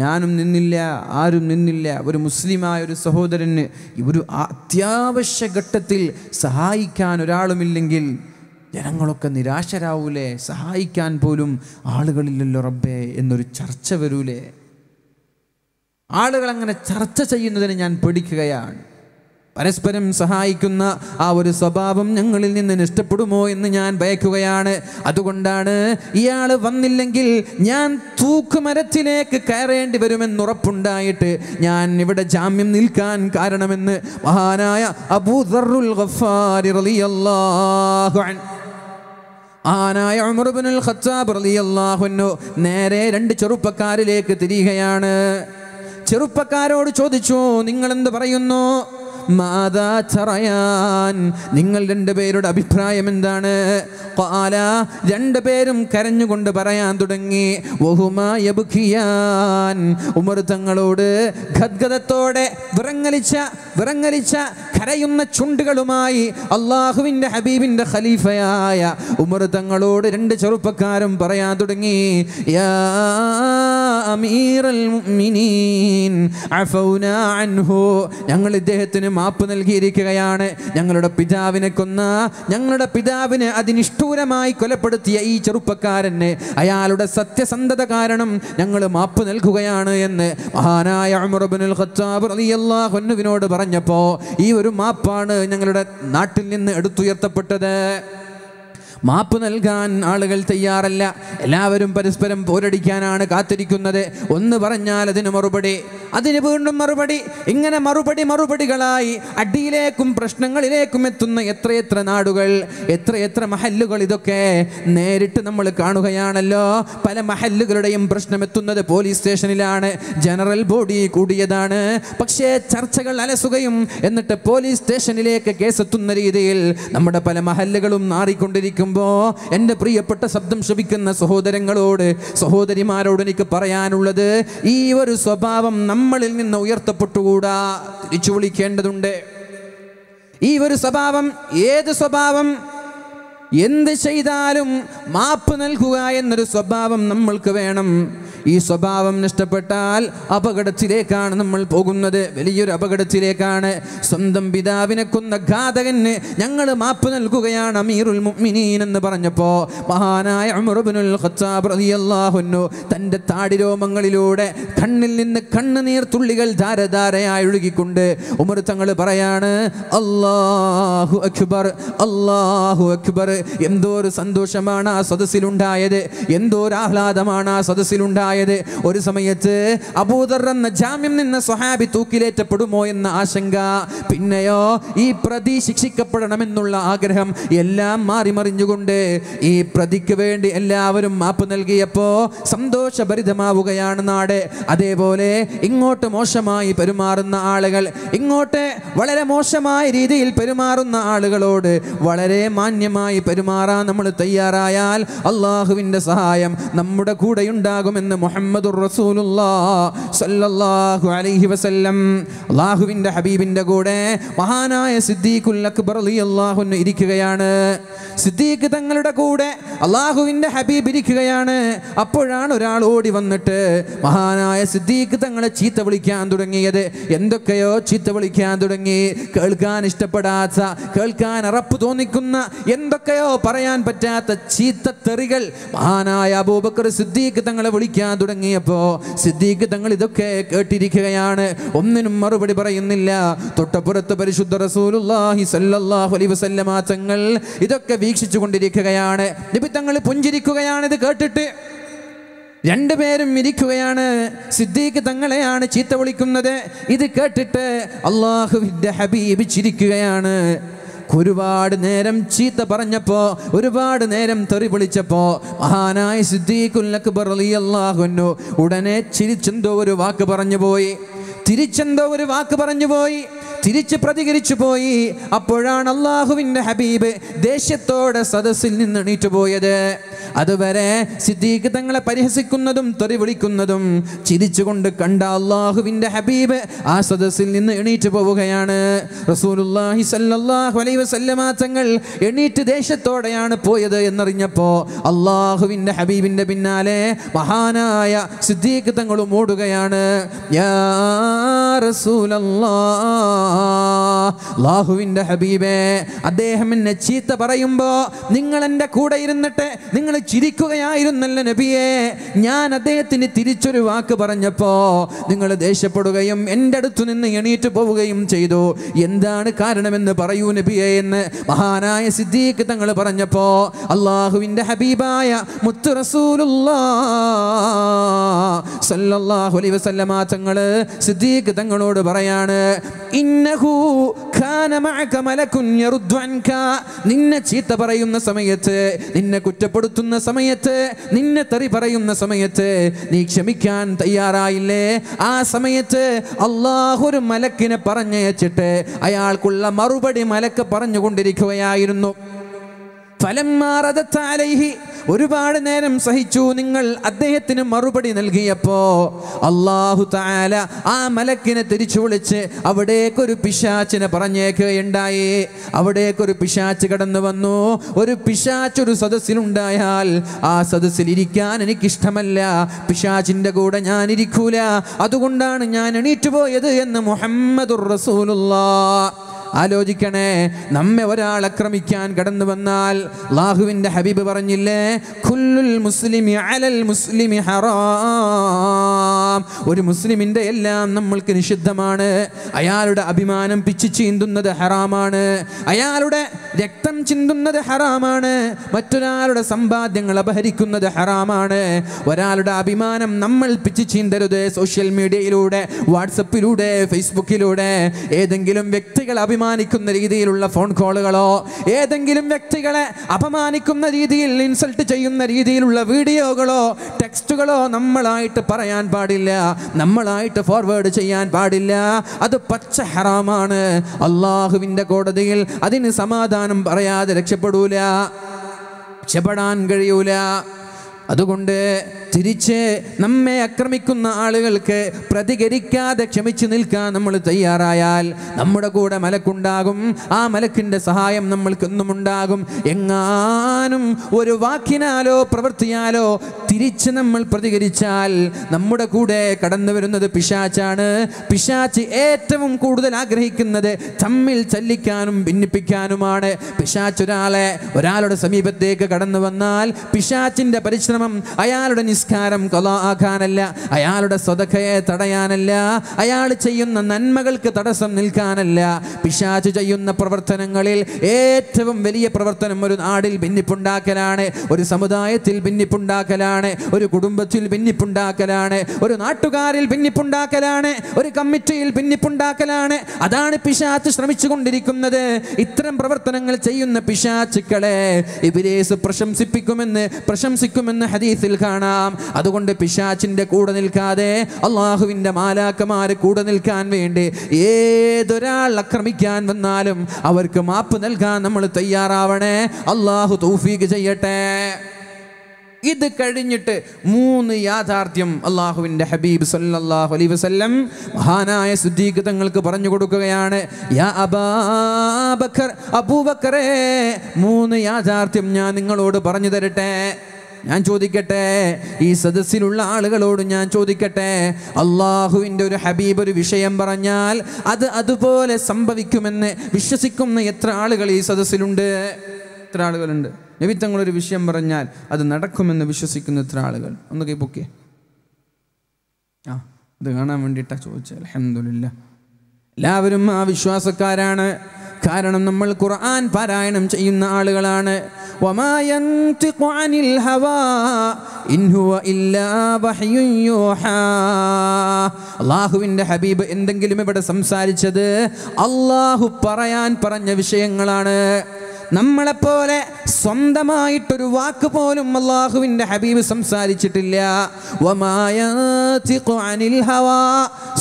ഞാനും നിന്നില്ല ആരും നിന്നില്ല ഒരു മുസ്ലിമായ ഒരു സഹോദരന് ഒരു അത്യാവശ്യ ഘട്ടത്തിൽ സഹായിക്കാൻ ഒരാളുമില്ലെങ്കിൽ ജനങ്ങളൊക്കെ നിരാശരാവൂലേ സഹായിക്കാൻ പോലും ആളുകളില്ലല്ലോ റബ്ബേ എന്നൊരു ചർച്ച വരൂലേ ആളുകൾ അങ്ങനെ ചർച്ച ചെയ്യുന്നതിന് ഞാൻ പേടിക്കുകയാണ് പരസ്പരം സഹായിക്കുന്ന ആ ഒരു സ്വഭാവം ഞങ്ങളിൽ നിന്ന് നഷ്ടപ്പെടുമോ എന്ന് ഞാൻ ഭയക്കുകയാണ് അതുകൊണ്ടാണ് ഇയാൾ വന്നില്ലെങ്കിൽ ഞാൻ തൂക്കുമരത്തിലേക്ക് കയറേണ്ടി വരുമെന്നുറപ്പുണ്ടായിട്ട് ഞാൻ ഇവിടെ ജാമ്യം നിൽക്കാൻ കാരണമെന്ന് മഹാനായ അബൂദറുൽ ആനായ ഉമർബിനുൽ ഖത്താബ് റളിയല്ലാഹു അൻഹു നേരെ രണ്ട് ചെറുപ്പക്കാരിലേക്ക് തിരിയുകയാണ് ചെറുപ്പക്കാരോട് ചോദിച്ചു നിങ്ങൾ എന്ത് പറയുന്നു മാതാ ചറയാൻ നിങ്ങൾ രണ്ടുപേരുടെ അഭിപ്രായം എന്താണ് കാല രണ്ടുപേരും കരഞ്ഞുകൊണ്ട് പറയാൻ തുടങ്ങി ബുഖിയാൻ ഉമർ തങ്ങളോട് ഗദ്ഗതത്തോടെ വിറങ്ങലിച്ച വിറങ്ങലിച്ച കരയുന്ന ചുണ്ടുകളുമായി അള്ളാഹുവിൻ്റെ ഹബീബിൻ്റെ ഖലീഫയായ ഉമർ തങ്ങളോട് രണ്ട് ചെറുപ്പക്കാരും പറയാൻ തുടങ്ങി യാ അമീറൽ ഞങ്ങൾ ഇദ്ദേഹത്തിന് മാപ്പ് നൽകിയിരിക്കുകയാണ് ഞങ്ങളുടെ പിതാവിനെ കൊന്ന ഞങ്ങളുടെ പിതാവിനെ അതിനിഷ്ഠൂരമായി കൊലപ്പെടുത്തിയ ഈ ചെറുപ്പക്കാരനെ അയാളുടെ സത്യസന്ധത കാരണം ഞങ്ങൾ മാപ്പ് നൽകുകയാണ് എന്ന് മഹാനായ അമർബിനുൽ ഖത്താബ് പറഞ്ഞപ്പോൾ ഈ ഒരു മാപ്പാണ് ഞങ്ങളുടെ നാട്ടിൽ നിന്ന് എടുത്തുയർത്തപ്പെട്ടത് മാപ്പ് നൽകാൻ ആളുകൾ തയ്യാറല്ല എല്ലാവരും പരസ്പരം പോരടിക്കാനാണ് കാത്തിരിക്കുന്നത് ഒന്ന് പറഞ്ഞാൽ അതിന് മറുപടി അതിന് വീണ്ടും മറുപടി ഇങ്ങനെ മറുപടി മറുപടികളായി അടിയിലേക്കും പ്രശ്നങ്ങളിലേക്കും എത്തുന്ന എത്രയെത്ര നാടുകൾ എത്രയെത്ര മഹല്ലുകൾ ഇതൊക്കെ നേരിട്ട് നമ്മൾ കാണുകയാണല്ലോ പല മഹല്ലുകളുടെയും പ്രശ്നം എത്തുന്നത് പോലീസ് സ്റ്റേഷനിലാണ് ജനറൽ ബോഡി കൂടിയതാണ് പക്ഷേ ചർച്ചകൾ അലസുകയും എന്നിട്ട് പോലീസ് സ്റ്റേഷനിലേക്ക് കേസെത്തുന്ന രീതിയിൽ നമ്മുടെ പല മഹല്ലുകളും മാറിക്കൊണ്ടിരിക്കും കേൾക്കുമ്പോൾ എൻ്റെ പ്രിയപ്പെട്ട ശബ്ദം ശ്രമിക്കുന്ന സഹോദരങ്ങളോട് സഹോദരിമാരോട് എനിക്ക് പറയാനുള്ളത് ഈ ഒരു സ്വഭാവം നമ്മളിൽ നിന്ന് ഉയർത്തപ്പെട്ടുകൂടാ തിരിച്ചു വിളിക്കേണ്ടതുണ്ട് ഈ ഒരു സ്വഭാവം ഏത് സ്വഭാവം എന്ത് ചെയ്താലും മാപ്പ് നൽകുക എന്നൊരു സ്വഭാവം നമ്മൾക്ക് വേണം ഈ സ്വഭാവം നഷ്ടപ്പെട്ടാൽ അപകടത്തിലേക്കാണ് നമ്മൾ പോകുന്നത് വലിയൊരു അപകടത്തിലേക്കാണ് സ്വന്തം പിതാവിനെ കൊന്ന ഘാതകന് ഞങ്ങൾ മാപ്പ് നൽകുകയാണ് അമീറുൽ മുഅ്മിനീൻ എന്ന് പറഞ്ഞപ്പോൾ മഹാനായ ഉമർബിനുൽ ഖത്താബ് റളിയല്ലാഹുന്നു തൻ്റെ താടിരോമങ്ങളിലൂടെ കണ്ണിൽ നിന്ന് കണ്ണുനീർ തുള്ളികൾ ധാരധാരയായി ഒഴുകിക്കൊണ്ട് ഉമർ തങ്ങൾ പറയാണ് അല്ലാഹു അക്ബർ അല്ലാഹു അക്ബർ എന്തോ ഒരു സന്തോഷമാണ് ആ സദസ്സിലുണ്ടായത് എന്തോ ഒരു ആഹ്ലാദമാണ് ആ സദസ്സിലുണ്ടായത് ഒരു സമയത്ത് അബൂദർ എന്ന ജാമ്യം നിന്ന് സ്വഹാബി തൂക്കിലേറ്റപ്പെടുമോ എന്ന ആശങ്ക പിന്നെയോ ഈ പ്രതി ശിക്ഷിക്കപ്പെടണമെന്നുള്ള ആഗ്രഹം എല്ലാം മാറി മറിഞ്ഞുകൊണ്ട് ഈ പ്രതിക്ക് വേണ്ടി എല്ലാവരും മാപ്പ് നൽകിയപ്പോ സന്തോഷഭരിതമാവുകയാണ് നാട് അതേപോലെ ഇങ്ങോട്ട് മോശമായി പെരുമാറുന്ന ആളുകൾ ഇങ്ങോട്ട് വളരെ മോശമായ രീതിയിൽ പെരുമാറുന്ന ആളുകളോട് വളരെ മാന്യമായി പെരുമാറാൻ നമ്മൾ തയ്യാറായാൽ അള്ളാഹുവിൻ്റെ സഹായം നമ്മുടെ കൂടെ ഉണ്ടാകുമെന്ന് മുഹമ്മദ് റസൂലുല്ലാ സല്ലല്ലാഹു അലൈഹി വസല്ലം അള്ളാഹുവിൻ്റെ ഹബീബിൻ്റെ കൂടെ മഹാനായ സിദ്ദീഖുൽ അക്ബർ അലി അള്ളാഹുന്ന് ഇരിക്കുകയാണ് സിദ്ദീഖ് തങ്ങളുടെ കൂടെ അള്ളാഹുവിൻ്റെ ഹബീബ് ഇരിക്കുകയാണ് അപ്പോഴാണ് ഒരാൾ ഓടി വന്നിട്ട് മഹാനായ സിദ്ദീഖ് തങ്ങളെ ചീത്ത വിളിക്കാൻ തുടങ്ങിയത് എന്തൊക്കെയോ ചീത്ത വിളിക്കാൻ തുടങ്ങി കേൾക്കാൻ ഇഷ്ടപ്പെടാത്ത കേൾക്കാൻ അറപ്പ് തോന്നിക്കുന്ന എന്തൊക്കെയോ എത്രയോ പറയാൻ പറ്റാത്ത ചീത്തത്തെറികൾ മഹാനായ അബൂബക്കർ സിദ്ദീഖ് തങ്ങളെ വിളിക്കാൻ തുടങ്ങിയപ്പോൾ സിദ്ദീഖ് തങ്ങൾ ഇതൊക്കെ കേട്ടിരിക്കുകയാണ് ഒന്നിനും മറുപടി പറയുന്നില്ല തൊട്ടപ്പുറത്ത് പരിശുദ്ധ റസൂലുള്ളാഹി അലൈഹി വസല്ലമ തങ്ങൾ ഇതൊക്കെ വീക്ഷിച്ചു കൊണ്ടിരിക്കുകയാണ് നബി തങ്ങൾ പുഞ്ചിരിക്കുകയാണ് ഇത് കേട്ടിട്ട് രണ്ടുപേരും ഇരിക്കുകയാണ് സിദ്ദീഖ് തങ്ങളെയാണ് ചീത്ത വിളിക്കുന്നത് ഇത് കേട്ടിട്ട് അള്ളാഹുവിന്റെ ഹബീബ് ചിരിക്കുകയാണ് ഒരുപാട് നേരം ചീത്ത പറഞ്ഞപ്പോൾ ഒരുപാട് നേരം തെറി വിളിച്ചപ്പോൾ മഹാനായ സിദ്ദീഖുൽ അക്ബർ ഉടനെ ചിരിച്ചെന്തോ ഒരു വാക്ക് പറഞ്ഞു പോയി തിരിച്ചെന്തോ ഒരു വാക്ക് പറഞ്ഞു പോയി തിരിച്ച് പ്രതികരിച്ചു പോയി അപ്പോഴാണ് അള്ളാഹുവിൻ്റെ ഹബീബ് ദേഷ്യത്തോടെ സദസ്സിൽ നിന്ന് എണീറ്റു പോയത് അതുവരെ സിദ്ദീഖ് തങ്ങളെ പരിഹസിക്കുന്നതും തെറി വിളിക്കുന്നതും ചിരിച്ചുകൊണ്ട് കണ്ട അള്ളാഹുവിൻ്റെ ഹബീബ് ആ സദസ്സിൽ നിന്ന് എണീറ്റു പോവുകയാണ് റസൂലുല്ലാഹി സല്ലാഹു അലൈ വസല്ലമാറ്റങ്ങൾ എണീറ്റ് ദേഷ്യത്തോടെയാണ് പോയത് എന്നറിഞ്ഞപ്പോൾ അള്ളാഹുവിൻ്റെ ഹബീബിൻ്റെ പിന്നാലെ മഹാനായ സിദ്ദീഖ് തങ്ങളും ഓടുകയാണ് യാ റസൂലല്ലാ ലാഹുവിൻ്റെ ഹബീബേ അദ്ദേഹം എന്നെ ചീത്ത പറയുമ്പോൾ നിങ്ങൾ എൻ്റെ കൂടെ ഇരുന്നിട്ട് നിങ്ങൾ ചിരിക്കുകയായിരുന്നല്ലോ നബിയെ ഞാൻ അദ്ദേഹത്തിന് തിരിച്ചൊരു വാക്ക് പറഞ്ഞപ്പോൾ നിങ്ങൾ ദേഷ്യപ്പെടുകയും എൻ്റെ അടുത്തു നിന്ന് എണീറ്റ് പോവുകയും ചെയ്തു എന്താണ് കാരണമെന്ന് പറയൂ നബിയെ എന്ന് മഹാനായ സിദ്ദീഖ് തങ്ങൾ പറഞ്ഞപ്പോൾ അള്ളാഹുവിൻ്റെ ഹബീബായ മുത്തു റസൂലുല്ലാഹു അലൈ വസല്ലമാ തങ്ങൾ സിദ്ദീഖ് തങ്ങളോട് പറയാണ് ഇന്നഹു നിന്നെ ചീത്ത പറയുന്ന സമയത്ത് നിന്നെ കുറ്റപ്പെടുത്തുന്ന സമയത്ത് നിന്നെ തെറി പറയുന്ന സമയത്ത് നീ ക്ഷമിക്കാൻ തയ്യാറായില്ലേ ആ സമയത്ത് അല്ലാഹു ഒരു മലക്കിനെ പറഞ്ഞയച്ചിട്ട് അയാൾക്കുള്ള മറുപടി മലക്ക് പറഞ്ഞുകൊണ്ടിരിക്കുകയായിരുന്നു മാറതത്താലേഹി ഒരുപാട് നേരം സഹിച്ചു നിങ്ങൾ അദ്ദേഹത്തിന് മറുപടി നൽകിയപ്പോ അള്ളാഹു താല ആ മലക്കിനെ തിരിച്ചു വിളിച്ച് അവിടേക്കൊരു പിശാച്ചിനെ പറഞ്ഞേക്കുകയുണ്ടായി അവിടേക്കൊരു പിശാച്ച് കടന്നു വന്നു ഒരു പിശാച്ചൊരു ഒരു സദസ്സിലുണ്ടായാൽ ആ സദസ്സിൽ ഇരിക്കാൻ എനിക്കിഷ്ടമല്ല പിശാച്ചിൻ്റെ കൂടെ ഞാൻ ഇരിക്കൂല അതുകൊണ്ടാണ് ഞാൻ എണീറ്റ് എന്ന് മുഹമ്മദുർ റസൂലുള്ള ആലോചിക്കണേ നമ്മെ ഒരാൾ ആക്രമിക്കാൻ കടന്നു വന്നാൽ അള്ളാഹുവിൻ്റെ ഹബീബ് പറഞ്ഞില്ലേ ഖുല്ലുൽ മുസ്ലിമി അലൽ മുസ്ലിമി ഹറാം ഒരു മുസ്ലിമിൻ്റെ എല്ലാം നമ്മൾക്ക് നിഷിദ്ധമാണ് അയാളുടെ അഭിമാനം പിച്ചു ചീന്തുന്നത് ഹറാമാണ് അയാളുടെ രക്തം ചിന്തുന്നത് ഹറാമാണ് മറ്റൊരാളുടെ സമ്പാദ്യങ്ങൾ അപഹരിക്കുന്നത് ഹറാമാണ് ഒരാളുടെ അഭിമാനം നമ്മൾ പിച്ചു ചീന്തരുത് സോഷ്യൽ മീഡിയയിലൂടെ വാട്സപ്പിലൂടെ ഫേസ്ബുക്കിലൂടെ ഏതെങ്കിലും വ്യക്തികൾ അഭിമാനം അപമാനിക്കുന്ന രീതിയിലുള്ള ഫോൺ കോളുകളോ ഏതെങ്കിലും വ്യക്തികളെ അപമാനിക്കുന്ന രീതിയിൽ ഇൻസൾട്ട് ചെയ്യുന്ന രീതിയിലുള്ള വീഡിയോകളോ ടെക്സ്റ്റുകളോ നമ്മളായിട്ട് പറയാൻ പാടില്ല നമ്മളായിട്ട് ഫോർവേഡ് ചെയ്യാൻ പാടില്ല അത് പച്ച ഹറാമാണ് അള്ളാഹുവിൻ്റെ കോടതിയിൽ അതിന് സമാധാനം പറയാതെ രക്ഷപ്പെടൂല രക്ഷപ്പെടാൻ കഴിയൂല അതുകൊണ്ട് തിരിച്ച് നമ്മെ ആക്രമിക്കുന്ന ആളുകൾക്ക് പ്രതികരിക്കാതെ ക്ഷമിച്ചു നിൽക്കാൻ നമ്മൾ തയ്യാറായാൽ നമ്മുടെ കൂടെ മലക്കുണ്ടാകും ആ മലക്കിൻ്റെ സഹായം നമ്മൾക്കൊന്നും ഉണ്ടാകും എങ്ങാനും ഒരു വാക്കിനാലോ പ്രവൃത്തിയാലോ തിരിച്ച് നമ്മൾ പ്രതികരിച്ചാൽ നമ്മുടെ കൂടെ കടന്നു വരുന്നത് പിശാച്ചാണ് പിശാച്ച് ഏറ്റവും കൂടുതൽ ആഗ്രഹിക്കുന്നത് തമ്മിൽ ചല്ലിക്കാനും ഭിന്നിപ്പിക്കാനുമാണ് പിശാച്ച് ഒരാളെ ഒരാളുടെ സമീപത്തേക്ക് കടന്നു വന്നാൽ പിശാച്ചിൻ്റെ പരിശ്രമം അയാളുടെ നിസ്കാരം കൊല ആകാനല്ല അയാളുടെ സ്വതക്കയെ തടയാനല്ല അയാൾ ചെയ്യുന്ന നന്മകൾക്ക് തടസ്സം നിൽക്കാനല്ല പിശാച്ച് ചെയ്യുന്ന പ്രവർത്തനങ്ങളിൽ ഏറ്റവും വലിയ പ്രവർത്തനം ഒരു നാടിൽ ഭിന്നിപ്പുണ്ടാക്കലാണ് ഒരു സമുദായത്തിൽ ഭിന്നിപ്പുണ്ടാക്കലാണ് ഭിന്നിപ്പുണ്ടാക്കലാണ് ഒരു കുടുംബത്തിൽ ഭിന്നിപ്പുണ്ടാക്കലാണ് ഒരു നാട്ടുകാരിൽ ഭിന്നിപ്പുണ്ടാക്കലാണ് ഒരു കമ്മിറ്റിയിൽ ഭിന്നിപ്പുണ്ടാക്കലാണ് അതാണ് പിശാച്ച് ശ്രമിച്ചുകൊണ്ടിരിക്കുന്നത് ഇത്തരം പ്രവർത്തനങ്ങൾ ചെയ്യുന്ന പിശാച്ചുക്കളെ ഇബിലേസ് പ്രശംസിപ്പിക്കുമെന്ന് പ്രശംസിക്കുമെന്ന് ഹദീസിൽ കാണാം അതുകൊണ്ട് പിശാച്ചിന്റെ കൂടെ നിൽക്കാതെ അള്ളാഹുവിന്റെ മാലാക്കമാര് കൂടെ നിൽക്കാൻ വേണ്ടി ഏതൊരാൾ ആക്രമിക്കാൻ വന്നാലും അവർക്ക് മാപ്പ് നൽകാൻ നമ്മൾ തയ്യാറാവണേ അള്ളാഹു തൗഫീഖ് ചെയ്യട്ടെ ഇത് കഴിഞ്ഞിട്ട് മൂന്ന് യാഥാർത്ഥ്യം അള്ളാഹുവിൻ്റെ ഹബീബ് സല്ലാഹു അലൈ വസ്ല്ലം മഹാനായ സുദ്ദീഖ് തങ്ങൾക്ക് പറഞ്ഞു കൊടുക്കുകയാണ് യാ മൂന്ന് യാഥാർത്ഥ്യം ഞാൻ നിങ്ങളോട് പറഞ്ഞു തരട്ടെ ഞാൻ ചോദിക്കട്ടെ ഈ സദസ്സിലുള്ള ആളുകളോട് ഞാൻ ചോദിക്കട്ടെ അള്ളാഹുവിൻ്റെ ഒരു ഹബീബ് ഒരു വിഷയം പറഞ്ഞാൽ അത് അതുപോലെ സംഭവിക്കുമെന്ന് വിശ്വസിക്കുന്ന എത്ര ആളുകൾ ഈ സദസ്സിലുണ്ട് എത്ര ആളുകളുണ്ട് നബി തങ്ങളൊരു വിഷയം പറഞ്ഞാൽ അത് നടക്കുമെന്ന് വിശ്വസിക്കുന്ന ഇത്ര ആളുകൾ ഒന്ന് കൈ പൊക്കേ ആ അത് കാണാൻ വേണ്ടിയിട്ടാ ചോദിച്ചത് അലഹമില്ല എല്ലാവരും ആ വിശ്വാസക്കാരാണ് കാരണം നമ്മൾ ഖുർആൻ പാരായണം ചെയ്യുന്ന ആളുകളാണ് അള്ളാഹുവിൻ്റെ ഹബീബ് എന്തെങ്കിലും ഇവിടെ സംസാരിച്ചത് അള്ളാഹു പറയാൻ പറഞ്ഞ വിഷയങ്ങളാണ് നമ്മളെപ്പോലെ സ്വന്തമായിട്ടൊരു വാക്ക് പോലും അള്ളാഹുവിൻ്റെ ഹബീബ് സംസാരിച്ചിട്ടില്ല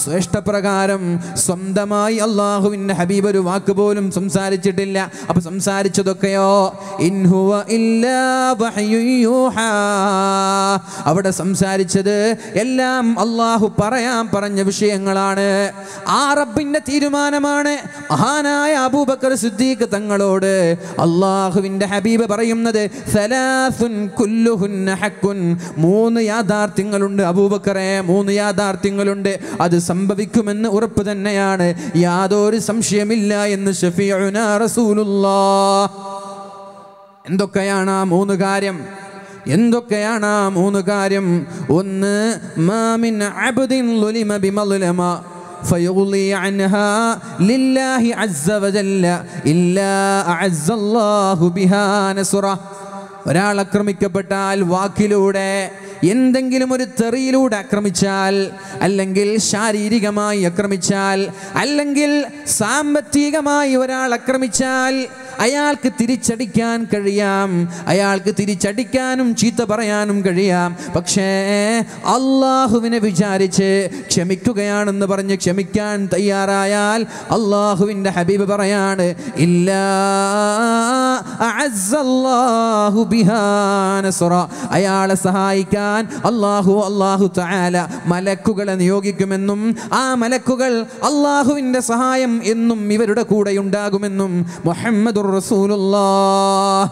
ശ്രേഷ്ഠപ്രകാരം സ്വന്തമായി അള്ളാഹുവിൻ്റെ ഹബീബ് ഒരു വാക്ക് പോലും സംസാരിച്ചിട്ടില്ല അപ്പൊ സംസാരിച്ചതൊക്കെയോ ഇൻഹുവ അവിടെ സംസാരിച്ചത് എല്ലാം അള്ളാഹു പറയാൻ പറഞ്ഞ വിഷയങ്ങളാണ് ആ റബ്ബിൻ്റെ തീരുമാനമാണ് മഹാനായ അബൂബക്കർ സിദ്ദീഖ് തങ്ങളോട് അള്ളാഹുവിന്റെ ഹബീബ് പറയുന്നത് മൂന്ന് യാഥാർത്ഥ്യങ്ങളുണ്ട് അബൂബക്കറെ മൂന്ന് യാഥാർത്ഥ്യങ്ങളുണ്ട് അത് സംഭവിക്കുമെന്ന് ഉറപ്പ് തന്നെയാണ് യാതൊരു സംശയമില്ല എന്ന് എന്തൊക്കെയാണ് ആ മൂന്ന് കാര്യം എന്തൊക്കെയാണ് ആ മൂന്ന് കാര്യം ഒന്ന് മാമിൻ فيغضي عنها لله عز وجل إلا أعز الله بها نصره ഒരാൾ ആക്രമിക്കപ്പെട്ടാൽ വാക്കിലൂടെ എന്തെങ്കിലും ഒരു തെറിയിലൂടെ ആക്രമിച്ചാൽ അല്ലെങ്കിൽ ശാരീരികമായി ആക്രമിച്ചാൽ അല്ലെങ്കിൽ സാമ്പത്തികമായി ഒരാൾ ആക്രമിച്ചാൽ അയാൾക്ക് തിരിച്ചടിക്കാൻ കഴിയാം അയാൾക്ക് തിരിച്ചടിക്കാനും ചീത്ത പറയാനും കഴിയാം പക്ഷേ അള്ളാഹുവിനെ വിചാരിച്ച് ക്ഷമിക്കുകയാണെന്ന് പറഞ്ഞ് ക്ഷമിക്കാൻ തയ്യാറായാൽ അള്ളാഹുവിൻ്റെ ഹബീബ് പറയാണ് ഇല്ല അയാളെ സഹായിക്കാൻ അള്ളാഹു അള്ളാഹു താല മലക്കുകളെ നിയോഗിക്കുമെന്നും ആ മലക്കുകൾ അള്ളാഹുവിൻ്റെ സഹായം എന്നും ഇവരുടെ കൂടെ ഉണ്ടാകുമെന്നും മുഹമ്മദ് رسول الله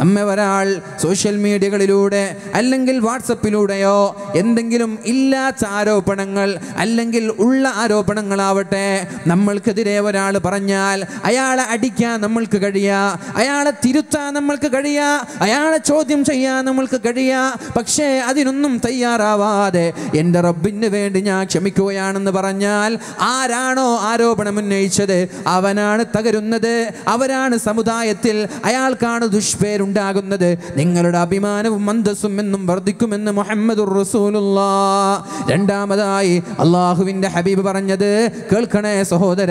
നമ്മെ ഒരാൾ സോഷ്യൽ മീഡിയകളിലൂടെ അല്ലെങ്കിൽ വാട്സപ്പിലൂടെയോ എന്തെങ്കിലും ഇല്ലാത്ത ആരോപണങ്ങൾ അല്ലെങ്കിൽ ഉള്ള ആരോപണങ്ങളാവട്ടെ നമ്മൾക്കെതിരെ ഒരാൾ പറഞ്ഞാൽ അയാളെ അടിക്കാൻ നമ്മൾക്ക് കഴിയാ അയാളെ തിരുത്താൻ നമ്മൾക്ക് കഴിയാ അയാളെ ചോദ്യം ചെയ്യാൻ നമ്മൾക്ക് കഴിയാ പക്ഷേ അതിനൊന്നും തയ്യാറാവാതെ എൻ്റെ റബ്ബിന് വേണ്ടി ഞാൻ ക്ഷമിക്കുകയാണെന്ന് പറഞ്ഞാൽ ആരാണോ ആരോപണം ഉന്നയിച്ചത് അവനാണ് തകരുന്നത് അവരാണ് സമുദായത്തിൽ അയാൾക്കാണ് ദുഷ്പേരുണ്ട് ഉണ്ടാകുന്നത് നിങ്ങളുടെ അഭിമാനവും അന്തസ്സും എന്നും വർദ്ധിക്കുമെന്ന് മുഹമ്മദ് റസൂലുള്ള രണ്ടാമതായി അള്ളാഹുവിന്റെ ഹബീബ് പറഞ്ഞത് കേൾക്കണേ സഹോദര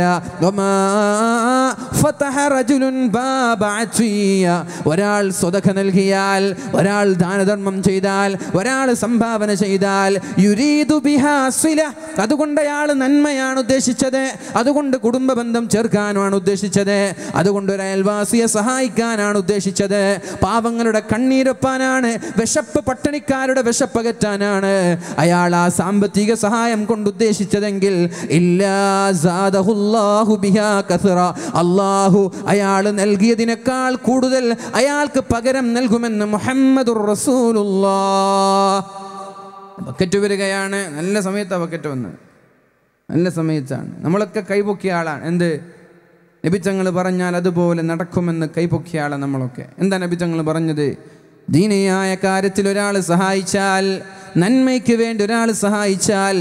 ഒരാൾ സ്വതക്ക നൽകിയാൽ ഒരാൾ ദാനധർമ്മം ചെയ്താൽ ഒരാൾ സംഭാവന ചെയ്താൽ യുരീദു അതുകൊണ്ട് അയാൾ നന്മയാണ് ഉദ്ദേശിച്ചത് അതുകൊണ്ട് കുടുംബ ബന്ധം ചേർക്കാനാണ് ഉദ്ദേശിച്ചത് അതുകൊണ്ട് ഒരു അയൽവാസിയെ സഹായിക്കാനാണ് ഉദ്ദേശിച്ചത് പാവങ്ങളുടെ കണ്ണീരൊപ്പാനാണ് വിശപ്പ് പട്ടിണിക്കാരുടെ അകറ്റാനാണ് അയാൾ ആ സാമ്പത്തിക സഹായം കൊണ്ട് ഉദ്ദേശിച്ചതെങ്കിൽ അള്ളാഹു അയാൾ നൽകിയതിനേക്കാൾ കൂടുതൽ അയാൾക്ക് പകരം നൽകുമെന്ന് മുഹമ്മദ് ബക്കറ്റ് വരികയാണ് നല്ല സമയത്താണ് ബക്കറ്റ് വന്നത് നല്ല സമയത്താണ് നമ്മളൊക്കെ കൈപൊക്കിയ ആളാണ് എന്ത് നബിജങ്ങൾ പറഞ്ഞാൽ അതുപോലെ നടക്കുമെന്ന് കൈപൊക്കിയാളെ നമ്മളൊക്കെ എന്താ നബിജങ്ങൾ പറഞ്ഞത് ദീനയായ കാര്യത്തിൽ ഒരാൾ സഹായിച്ചാൽ നന്മയ്ക്ക് വേണ്ടി ഒരാൾ സഹായിച്ചാൽ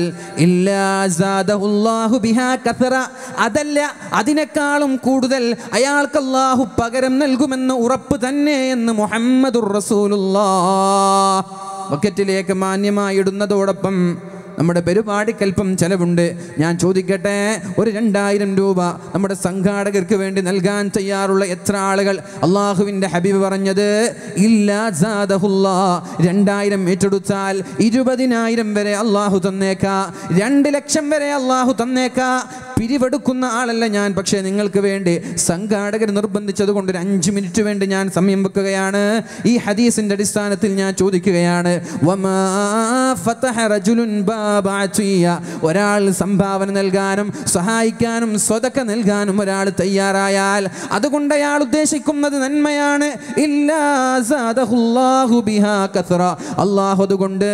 അതല്ല അതിനേക്കാളും കൂടുതൽ അയാൾക്ക് അള്ളാഹു പകരം നൽകുമെന്ന് ഉറപ്പ് തന്നെ എന്ന് മുഹമ്മദ് റസൂലുള്ള ബക്കറ്റിലേക്ക് മാന്യമായി നമ്മുടെ പെരുപാടിക്കൽപ്പം ചെലവുണ്ട് ഞാൻ ചോദിക്കട്ടെ ഒരു രണ്ടായിരം രൂപ നമ്മുടെ സംഘാടകർക്ക് വേണ്ടി നൽകാൻ തയ്യാറുള്ള എത്ര ആളുകൾ അള്ളാഹുവിൻ്റെ ഹബീബ് പറഞ്ഞത് ഇല്ലാഹുല്ലാ രണ്ടായിരം ഏറ്റെടുത്താൽ ഇരുപതിനായിരം വരെ അള്ളാഹു തന്നേക്ക രണ്ട് ലക്ഷം വരെ അള്ളാഹു തന്നേക്ക പിരിവെടുക്കുന്ന ആളല്ല ഞാൻ പക്ഷേ നിങ്ങൾക്ക് വേണ്ടി സംഘാടകർ നിർബന്ധിച്ചത് കൊണ്ട് ഒരു അഞ്ച് മിനിറ്റ് വേണ്ടി ഞാൻ സമയം വെക്കുകയാണ് ഈ ഹദീസിൻ്റെ അടിസ്ഥാനത്തിൽ ഞാൻ ചോദിക്കുകയാണ് വമാ ഫതഹ ഒരാൾ സംഭാവന നൽകാനും സഹായിക്കാനും സ്വതക്ക നൽകാനും ഒരാൾ തയ്യാറായാൽ അതുകൊണ്ട് അയാൾ ഉദ്ദേശിക്കുന്നത് നന്മയാണ് അള്ളാഹു അതുകൊണ്ട്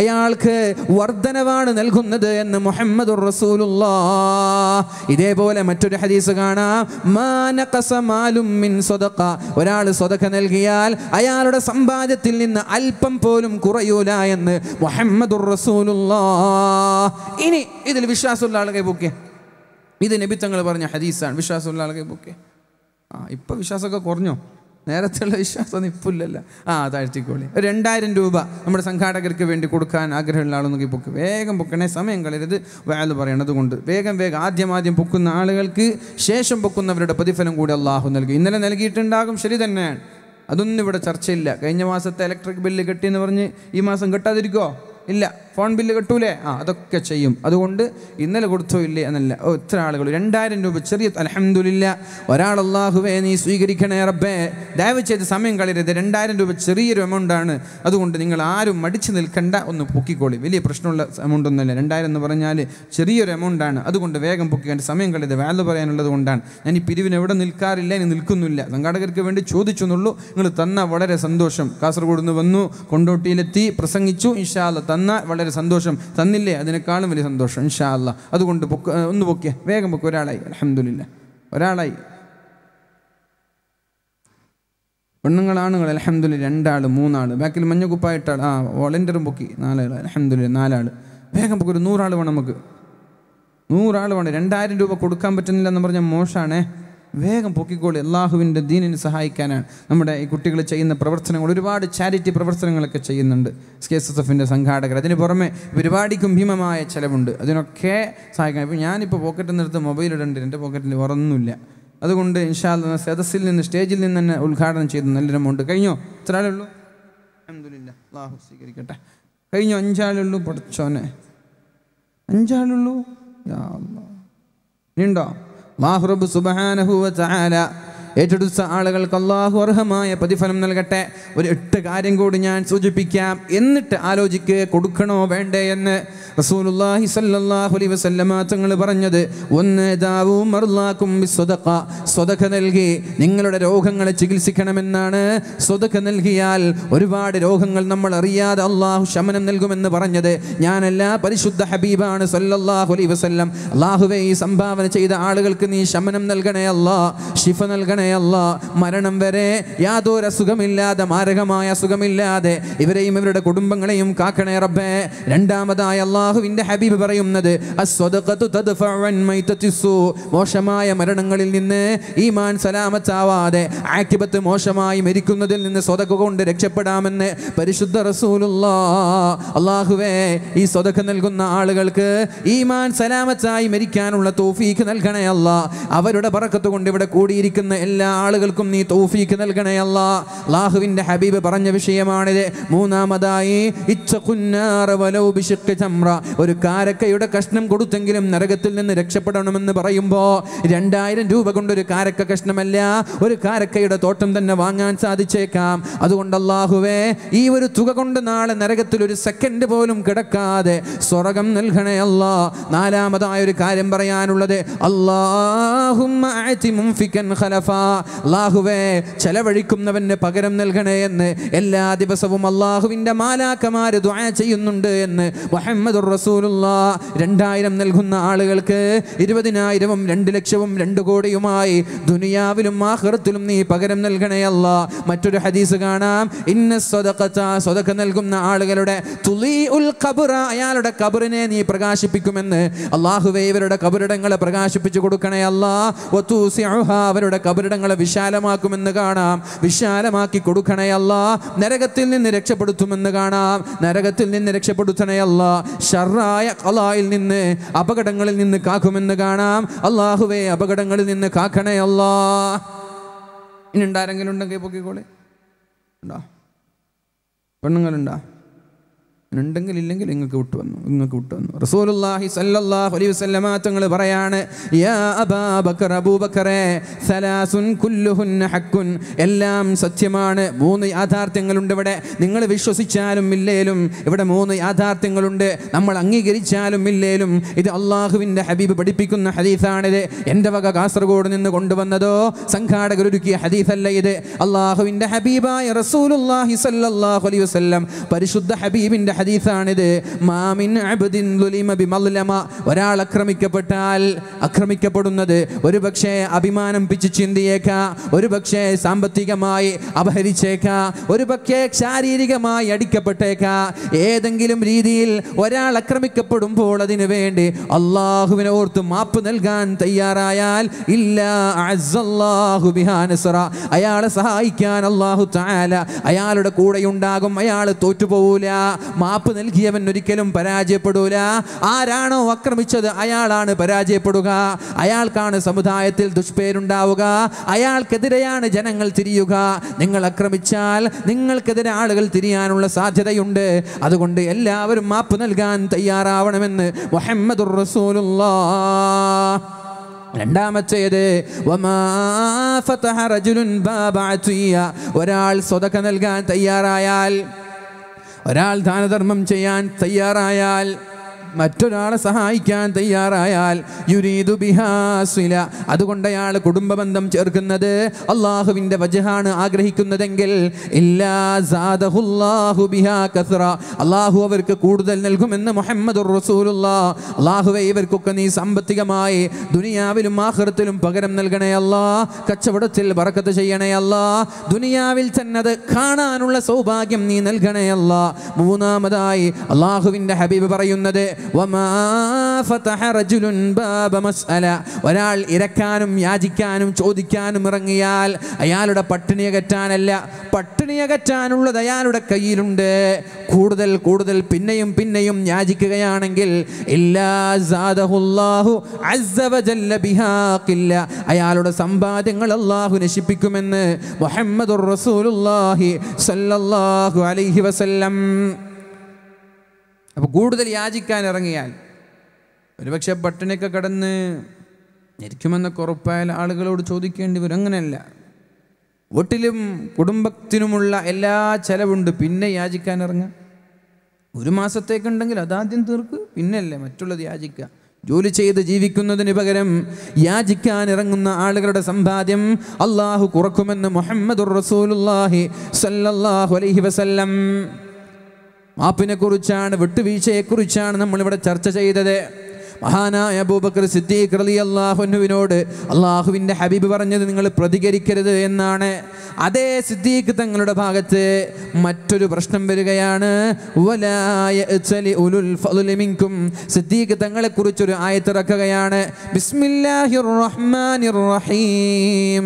അയാൾക്ക് വർധനവാണ് നൽകുന്നത് എന്ന് മുഹമ്മദ് ഇതേപോലെ മറ്റൊരു ഹദീസ് കാണാം മിൻ ഒരാൾ സ്വതക്ക നൽകിയാൽ അയാളുടെ സമ്പാദ്യത്തിൽ നിന്ന് അല്പം പോലും കുറയൂല എന്ന് മുഹമ്മദ് റസൂലുള്ള ഇനി ഇതിൽ വിശ്വാസമുള്ള ആളുകൾ പൊക്കിയ ഇത് നബിത്തങ്ങൾ പറഞ്ഞ ഹദീസാണ് വിശ്വാസമുള്ള ആളുകൾ പൊക്കിയ ആ ഇപ്പം വിശ്വാസമൊക്കെ കുറഞ്ഞോ നേരത്തെയുള്ള വിശ്വാസം ഇപ്പില്ലല്ല ആ താഴ്ത്തിക്കോളി ഒരു രണ്ടായിരം രൂപ നമ്മുടെ സംഘാടകർക്ക് വേണ്ടി കൊടുക്കാൻ ആഗ്രഹമുള്ള ആളൊന്നും പൊക്ക് വേഗം പൊക്കണേ സമയം കളയരുത് വയാല് പറയണത് കൊണ്ട് വേഗം വേഗം ആദ്യം ആദ്യം പൊക്കുന്ന ആളുകൾക്ക് ശേഷം പൊക്കുന്നവരുടെ പ്രതിഫലം കൂടി അള്ളാഹു നൽകി ഇന്നലെ നൽകിയിട്ടുണ്ടാകും ശരി തന്നെയാണ് അതൊന്നും ഇവിടെ ചർച്ചയില്ല കഴിഞ്ഞ മാസത്തെ ഇലക്ട്രിക് ബില്ല് കെട്ടിയെന്ന് പറഞ്ഞ് ഈ മാസം കെട്ടാതിരിക്കുമോ ഇല്ല ഫോൺ ബില്ല് കിട്ടൂലേ ആ അതൊക്കെ ചെയ്യും അതുകൊണ്ട് ഇന്നലെ കൊടുത്തോ ഇല്ലേ എന്നല്ല ഓ ഇത്ര ആളുകൾ രണ്ടായിരം രൂപ ചെറിയ അലഹമില്ല ഒരാൾ അള്ളാഹുവേ നീ സ്വീകരിക്കണേ റബ്ബേ ദയവ് ചെയ്ത് സമയം കളയരുത് രണ്ടായിരം രൂപ ചെറിയൊരു എമൗണ്ടാണ് അതുകൊണ്ട് നിങ്ങൾ ആരും മടിച്ചു നിൽക്കണ്ട ഒന്ന് പൊക്കിക്കോളി വലിയ പ്രശ്നമുള്ള എമൗണ്ട് ഒന്നുമല്ല രണ്ടായിരം എന്ന് പറഞ്ഞാൽ ചെറിയൊരു എമൗണ്ടാണ് അതുകൊണ്ട് വേഗം പൊക്കിക്കേണ്ട സമയം കളയരുത് വാല് പറയാനുള്ളത് കൊണ്ടാണ് ഞാൻ ഈ പിരിവിന് എവിടെ നിൽക്കാറില്ല ഇനി നിൽക്കുന്നില്ല സംഘാടകർക്ക് വേണ്ടി ചോദിച്ചു എന്നുള്ളൂ നിങ്ങൾ തന്ന വളരെ സന്തോഷം കാസർഗോഡ് നിന്ന് വന്നു കൊണ്ടോട്ടിയിലെത്തി പ്രസംഗിച്ചു ഇൻഷാല്ല തന്നാൽ വളരെ സന്തോഷം തന്നില്ലേ അതിനേക്കാളും വലിയ സന്തോഷം ഇൻഷാ അല്ല അതുകൊണ്ട് പൊക്ക് ഒന്ന് പൊക്കിയ വേഗം പൊക്കി ഒരാളായി അലഹമില്ല ഒരാളായി പെണ്ണുങ്ങൾ ആണുങ്ങൾ അലഹമില്ല രണ്ടാൾ മൂന്നാൾ ബാക്കിൽ മഞ്ഞക്കുപ്പായിട്ടാൾ ആ വോളണ്ടിയറും പൊക്കി നാലാൾ അലഹമില്ല നാലാൾ വേഗം പൊക്കി ഒരു നൂറാൾ വേണം നമുക്ക് നൂറാൾ വേണം രണ്ടായിരം രൂപ കൊടുക്കാൻ പറ്റുന്നില്ല എന്ന് പറഞ്ഞാൽ മോശമാണേ വേഗം പൊക്കിക്കോളി അള്ളാഹുവിൻ്റെ ദീനിനെ സഹായിക്കാനാണ് നമ്മുടെ ഈ കുട്ടികൾ ചെയ്യുന്ന പ്രവർത്തനങ്ങൾ ഒരുപാട് ചാരിറ്റി പ്രവർത്തനങ്ങളൊക്കെ ചെയ്യുന്നുണ്ട് എസ് കെ എസ് എസ് എഫിൻ്റെ സംഘാടകർ അതിന് പുറമെ പരിപാടിക്കും ഭീമമായ ചിലവുണ്ട് അതിനൊക്കെ സഹായിക്കണം ഇപ്പോൾ ഞാനിപ്പോൾ പോക്കറ്റിൽ നിന്നെടുത്ത് മൊബൈൽ ഇടേണ്ടി എൻ്റെ പോക്കറ്റിൽ ഉറന്നില്ല അതുകൊണ്ട് ഇൻഷാല്ല സദസ്സിൽ നിന്ന് സ്റ്റേജിൽ നിന്ന് തന്നെ ഉദ്ഘാടനം ചെയ്തു നല്ലൊരു എമൗണ്ട് കഴിഞ്ഞോ എത്ര ആളേ ഉള്ളൂ അഹമ്മദില്ല അള്ളാഹു സ്വീകരിക്കട്ടെ കഴിഞ്ഞോ അഞ്ചാളുള്ളൂ പഠിച്ചോനെ അഞ്ചാളുള്ളൂ ഉണ്ടോ മാഹ്റബ് വ തആല ഏറ്റെടുത്ത ആളുകൾക്ക് അള്ളാഹു അർഹമായ പ്രതിഫലം നൽകട്ടെ ഒരു എട്ട് കാര്യം കൂടി ഞാൻ സൂചിപ്പിക്കാം എന്നിട്ട് ആലോചിക്കേ കൊടുക്കണോ വേണ്ടേ എന്ന് റസൂലുള്ളാഹി സല്ലല്ലാഹു അലൈഹി വസല്ലമ തങ്ങൾ പറഞ്ഞത് ഒന്ന് ദാവും മർലാക്കും നൽകി നിങ്ങളുടെ രോഗങ്ങളെ ചികിത്സിക്കണമെന്നാണ് സ്വതക്ക നൽകിയാൽ ഒരുപാട് രോഗങ്ങൾ നമ്മൾ അറിയാതെ അള്ളാഹു ശമനം നൽകുമെന്ന് പറഞ്ഞത് ഞാനല്ല പരിശുദ്ധ ഹബീബാണ് സല്ലല്ലാഹു അലൈഹി വസല്ലം അള്ളാഹുവെ ഈ സംഭാവന ചെയ്ത ആളുകൾക്ക് നീ ശമനം നൽകണേ അല്ലാ ഷിഫ നൽകണേ അല്ലാ മരണം വരെ യാതൊരു അസുഖമില്ലാതെ മാരകമായ അസുഖമില്ലാതെ ഇവരെയും ഇവരുടെ കുടുംബങ്ങളെയും കാക്കണേ റബ്ബേ രണ്ടാമതായ അള്ളാഹ് അള്ളാഹുവിന്റെ ഹബീബ് പറയുന്നത് മോശമായ മരണങ്ങളിൽ നിന്ന് ഈമാൻ സലാമത്താവാതെ ആക്കിബത്ത് മോശമായി മരിക്കുന്നതിൽ നിന്ന് സ്വതക്ക കൊണ്ട് രക്ഷപ്പെടാമെന്ന് പരിശുദ്ധ റസൂലുള്ള അള്ളാഹുവേ ഈ സ്വതക്ക നൽകുന്ന ആളുകൾക്ക് ഈമാൻ സലാമത്തായി മരിക്കാനുള്ള തോഫീക്ക് നൽകണേ അല്ല അവരുടെ പറക്കത്ത് കൊണ്ട് ഇവിടെ കൂടിയിരിക്കുന്ന എല്ലാ ആളുകൾക്കും നീ തോഫീക്ക് നൽകണേ അല്ല അള്ളാഹുവിൻ്റെ ഹബീബ് പറഞ്ഞ വിഷയമാണിത് മൂന്നാമതായി ഇച്ച കുന്നാറ വലോ ബിഷുക്ക് ചമ്ര ഒരു കാരക്കയുടെ കഷ്ണം കൊടുത്തെങ്കിലും നരകത്തിൽ നിന്ന് രക്ഷപ്പെടണമെന്ന് പറയുമ്പോൾ രണ്ടായിരം രൂപ കൊണ്ടൊരു കാരക്ക കഷ്ണമല്ല ഒരു കാരക്കയുടെ തോട്ടം തന്നെ വാങ്ങാൻ സാധിച്ചേക്കാം അതുകൊണ്ട് അള്ളാഹുവേ ഈ ഒരു തുക കൊണ്ട് നാളെ നരകത്തിൽ ഒരു സെക്കൻഡ് പോലും കിടക്കാതെ സ്വർഗം നൽകണേ അല്ലാ നാലാമതായ ഒരു കാര്യം പറയാനുള്ളത് അള്ളാഹുവേ ചെലവഴിക്കുന്നവന് പകരം നൽകണേ എന്ന് എല്ലാ ദിവസവും അള്ളാഹുവിൻ്റെ മാലാക്കമാർ ദ്വായ ചെയ്യുന്നുണ്ട് എന്ന് മുഹമ്മദ് റസൂലുള്ള രണ്ടായിരം നൽകുന്ന ആളുകൾക്ക് ഇരുപതിനായിരവും രണ്ട് ലക്ഷവും രണ്ട് കോടിയുമായി ദുനിയാവിലും ആഹൃത്തിലും നീ പകരം നൽകണയല്ല മറ്റൊരു ഹദീസ് കാണാം ഇന്ന സ്വതക്ക നൽകുന്ന ആളുകളുടെ തുലി ഉൽ കബുറ അയാളുടെ കബറിനെ നീ പ്രകാശിപ്പിക്കുമെന്ന് അള്ളാഹുവെ ഇവരുടെ കബറിടങ്ങളെ പ്രകാശിപ്പിച്ചു കൊടുക്കണേയല്ല അവരുടെ കബറിടങ്ങളെ വിശാലമാക്കുമെന്ന് കാണാം വിശാലമാക്കി കൊടുക്കണേയല്ല നരകത്തിൽ നിന്ന് രക്ഷപ്പെടുത്തുമെന്ന് കാണാം നരകത്തിൽ നിന്ന് രക്ഷപ്പെടുത്തണേയല്ല ഷറായ കലായിൽ നിന്ന് അപകടങ്ങളിൽ നിന്ന് കാക്കുമെന്ന് കാണാം അള്ളാഹുവേ അപകടങ്ങളിൽ നിന്ന് കാക്കണേ അല്ലാ ഇനി ഉണ്ടാരെങ്കിലും ഉണ്ടെങ്കിൽ പൊക്കിക്കോളെ ഉണ്ടോ പെണ്ണുങ്ങളുണ്ടോ ഉണ്ടെങ്കിൽ ഇല്ലെങ്കിൽ നിങ്ങൾക്ക് വിട്ടു വന്നു നിങ്ങൾക്ക് വിട്ടു വന്നു റസൂലുള്ളാഹി സല്ലല്ലാഹു അലൈഹി വസല്ലമ തങ്ങൾ പറയാണ് യാ അബാ ബക്കർ സലാസുൻ കുല്ലുഹുൻ ഹഖുൻ എല്ലാം സത്യമാണ് മൂന്ന് യാഥാർത്ഥ്യങ്ങളുണ്ട് ഇവിടെ നിങ്ങൾ വിശ്വസിച്ചാലും ഇല്ലേലും ഇവിടെ മൂന്ന് യാഥാർത്ഥ്യങ്ങളുണ്ട് നമ്മൾ അംഗീകരിച്ചാലും ഇല്ലേലും ഇത് അള്ളാഹുവിൻ്റെ ഹബീബ് പഠിപ്പിക്കുന്ന ഹദീസാണിത് എൻ്റെ വക കാസർഗോഡ് നിന്ന് കൊണ്ടുവന്നതോ ഹദീസ് ഹദീസല്ല ഇത് അള്ളാഹുവിൻ്റെ ഹബീബായ റസൂലുള്ളാഹി സല്ലല്ലാഹു അലൈഹി വസല്ലം പരിശുദ്ധ ഹബീബിൻ്റെ ഹദീസാണിത് മാമിൻ അബ്ദിൻ ലുലിമ ബിമല്ലമ ഒരാൾ ആക്രമിക്കപ്പെട്ടാൽ ആക്രമിക്കപ്പെടുന്നത് ഒരു പക്ഷേ അഭിമാനം പിച്ച് ചിന്തിയേക്ക ഒരു പക്ഷേ സാമ്പത്തികമായി അപഹരിച്ചേക്ക ഒരു പക്ഷേ ശാരീരികമായി അടിക്കപ്പെട്ടേക്ക ഏതെങ്കിലും രീതിയിൽ ഒരാൾ ആക്രമിക്കപ്പെടുമ്പോൾ അതിനു വേണ്ടി അള്ളാഹുവിനെ ഓർത്ത് മാപ്പ് നൽകാൻ തയ്യാറായാൽ ഇല്ല അസല്ലാഹു ബിഹാനസറ അയാളെ സഹായിക്കാൻ അള്ളാഹു തആല അയാളുടെ കൂടെയുണ്ടാകും അയാൾ തോറ്റുപോകൂല മാ മാപ്പ് നൽകിയവൻ ഒരിക്കലും പരാജയപ്പെടൂല ആരാണോ ആക്രമിച്ചത് അയാളാണ് പരാജയപ്പെടുക അയാൾക്കാണ് സമുദായത്തിൽ ദുഷ്പേരുണ്ടാവുക അയാൾക്കെതിരെയാണ് ജനങ്ങൾ തിരിയുക നിങ്ങൾ ആക്രമിച്ചാൽ നിങ്ങൾക്കെതിരെ ആളുകൾ തിരിയാനുള്ള സാധ്യതയുണ്ട് അതുകൊണ്ട് എല്ലാവരും മാപ്പ് നൽകാൻ തയ്യാറാവണമെന്ന് മുഹമ്മദ് റസൂലുള്ള രണ്ടാമത്തേത് ഒരാൾ സ്വതക്ക നൽകാൻ തയ്യാറായാൽ ഒരാൾ ദാനധർമ്മം ചെയ്യാൻ തയ്യാറായാൽ മറ്റൊരാളെ സഹായിക്കാൻ തയ്യാറായാൽ യുരീദു ബിഹാസില അതുകൊണ്ട് അയാൾ കുടുംബബന്ധം ചേർക്കുന്നത് അള്ളാഹുവിൻ്റെ വജഹാണ് ആഗ്രഹിക്കുന്നതെങ്കിൽ അള്ളാഹു അവർക്ക് കൂടുതൽ നൽകുമെന്ന് മുഹമ്മദ് റസൂലുള്ള അള്ളാഹുവെ ഇവർക്കൊക്കെ നീ സാമ്പത്തികമായി ദുനിയാവിലും ആഹൃത്തിലും പകരം നൽകണേ അല്ലാ കച്ചവടത്തിൽ വറക്കത്ത് ചെയ്യണേ അല്ലാ ദുനിയാവിൽ തന്നെ അത് കാണാനുള്ള സൗഭാഗ്യം നീ നൽകണേ അല്ലാ മൂന്നാമതായി അള്ളാഹുവിൻ്റെ ഹബീബ് പറയുന്നത് ഒരാൾ ഇരക്കാനും യാചിക്കാനും ചോദിക്കാനും ഇറങ്ങിയാൽ അയാളുടെ പട്ടിണി അകറ്റാനല്ല പട്ടിണി അകറ്റാനുള്ളത് അയാളുടെ കയ്യിലുണ്ട് കൂടുതൽ കൂടുതൽ പിന്നെയും പിന്നെയും യാചിക്കുകയാണെങ്കിൽ അയാളുടെ സമ്പാദ്യങ്ങൾ അള്ളാഹു നശിപ്പിക്കുമെന്ന് മുഹമ്മദ് റസൂലുല്ലാഹി സല്ലല്ലാഹു അലൈഹി വസല്ലം അപ്പോൾ കൂടുതൽ യാചിക്കാൻ ഇറങ്ങിയാൽ ഒരുപക്ഷെ പട്ടിണിയൊക്കെ കടന്ന് ഞെരിക്കുമെന്ന കുറപ്പായാൽ ആളുകളോട് ചോദിക്കേണ്ടി വരും അങ്ങനെയല്ല വീട്ടിലും കുടുംബത്തിനുമുള്ള എല്ലാ ചെലവുണ്ട് പിന്നെ യാചിക്കാൻ ഇറങ്ങുക ഒരു മാസത്തേക്കുണ്ടെങ്കിൽ അതാദ്യം തീർക്ക് പിന്നല്ലേ മറ്റുള്ളത് യാചിക്കുക ജോലി ചെയ്ത് ജീവിക്കുന്നതിന് പകരം യാചിക്കാൻ ഇറങ്ങുന്ന ആളുകളുടെ സമ്പാദ്യം അള്ളാഹു കുറക്കുമെന്ന് മുഹമ്മദുർ റസൂലുള്ളാഹി സല്ലല്ലാഹു അലൈഹി വസല്ലം മാപ്പിനെക്കുറിച്ചാണ് വിട്ടുവീഴ്ചയെക്കുറിച്ചാണ് നമ്മളിവിടെ ചർച്ച ചെയ്തത് മഹാനായ അബൂബക്കർ സിദ്ദീഖ് അലി അള്ളാഹുനുവിനോട് അള്ളാഹുവിൻ്റെ ഹബീബ് പറഞ്ഞത് നിങ്ങൾ പ്രതികരിക്കരുത് എന്നാണ് അതേ സിദ്ദീഖ് തങ്ങളുടെ ഭാഗത്ത് മറ്റൊരു പ്രശ്നം വരികയാണ് സിദ്ദീഖ് തങ്ങളെ കുറിച്ചൊരു ആയത്തിറക്കുകയാണ് ബിസ്മില്ലാഹിർ റഹ്മാനിർ റഹീം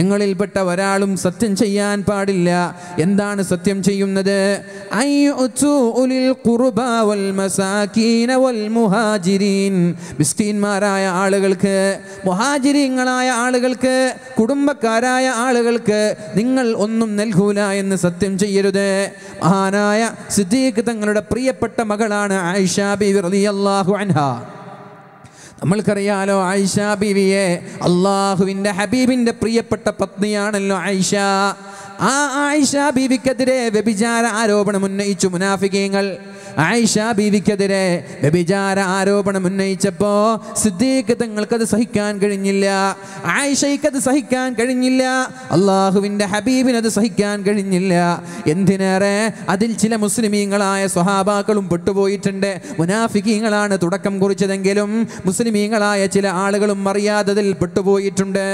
നിങ്ങളിൽപ്പെട്ട ഒരാളും സത്യം ചെയ്യാൻ പാടില്ല എന്താണ് സത്യം ചെയ്യുന്നത് വൽ മുഹാജിരീൻ മിസ്കീന്മാരായ ആളുകൾക്ക് മുഹാജിരീങ്ങളായ ആളുകൾക്ക് കുടുംബക്കാരായ ആളുകൾക്ക് നിങ്ങൾ ഒന്നും നൽകൂല എന്ന് സത്യം ചെയ്യരുത് മഹാനായ സിദ്ദീഖ് തങ്ങളുടെ പ്രിയപ്പെട്ട മകളാണ് ആയിഷ ബി റളിയല്ലാഹു അൻഹ നമ്മൾക്കറിയാലോ ആയിഷ ബിവിയെ അള്ളാഹുവിൻ്റെ ഹബീബിൻ്റെ പ്രിയപ്പെട്ട പത്നിയാണല്ലോ ആയിഷ ആ ആയിഷ ബീവിക്കെതിരെ വ്യഭിചാര ആരോപണം ഉന്നയിച്ചു മുനാഫികീങ്ങൾ ആയിഷ ബീവിക്കെതിരെ വ്യഭിചാര ആരോപണം ഉന്നയിച്ചപ്പോ സിദ്ദീഖ് തങ്ങൾക്കത് സഹിക്കാൻ കഴിഞ്ഞില്ല ആയിഷയ്ക്കത് സഹിക്കാൻ കഴിഞ്ഞില്ല അള്ളാഹുവിൻ്റെ ഹബീബിനത് സഹിക്കാൻ കഴിഞ്ഞില്ല എന്തിനേറെ അതിൽ ചില മുസ്ലിമീങ്ങളായ സ്വഹാബാക്കളും പെട്ടുപോയിട്ടുണ്ട് മുനാഫിക്കീങ്ങളാണ് തുടക്കം കുറിച്ചതെങ്കിലും മുസ്ലിമീങ്ങളായ ചില ആളുകളും അറിയാത്തതിൽ പെട്ടുപോയിട്ടുണ്ട്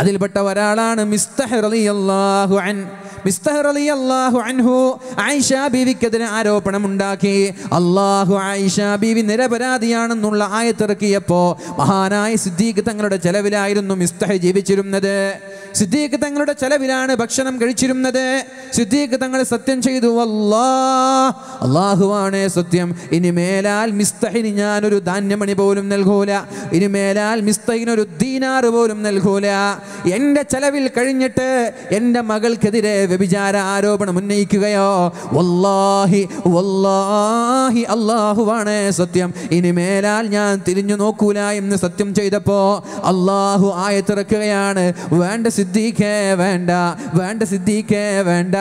അതിൽപ്പെട്ട ഒരാളാണ് ആയിഷ ബീവിക്കെതിരെ ആരോപണം ഉണ്ടാക്കി അള്ളാഹു ആയിഷ ബീവി നിരപരാധിയാണെന്നുള്ള ആയത്തിറക്കിയപ്പോൾ മഹാനായ സിദ്ദീഖ് തങ്ങളുടെ ചെലവിലായിരുന്നു മിസ്തഹ് ജീവിച്ചിരുന്നത് സിദ്ദീഖ് തങ്ങളുടെ ചെലവിലാണ് ഭക്ഷണം കഴിച്ചിരുന്നത് സിദ്ദീഖ് തങ്ങൾ സത്യം ചെയ്തു അല്ലാ അള്ളാഹുവാണ് സത്യം ഇനി മേലാൽ മിസ്തഹിന് ഞാനൊരു ധാന്യമണി പോലും നൽകൂല ഇനി മേലാൽ മിസ്തഹിനൊരു ദീനാർ പോലും നൽകൂല എൻ്റെ ചെലവിൽ കഴിഞ്ഞിട്ട് എൻ്റെ മകൾക്കെതിരെ വ്യഭിചാര ആരോപണം ഉന്നയിക്കുകയോ വല്ലാഹി വല്ലാഹി അള്ളാഹുവാണ് സത്യം ഇനി മേലാൽ ഞാൻ തിരിഞ്ഞു നോക്കൂല എന്ന് സത്യം ചെയ്തപ്പോൾ അള്ളാഹു ആയത്തിറക്കുകയാണ് വേണ്ട സിദ്ധിക്കേ വേണ്ട വേണ്ട സിദ്ധിക്കേ വേണ്ട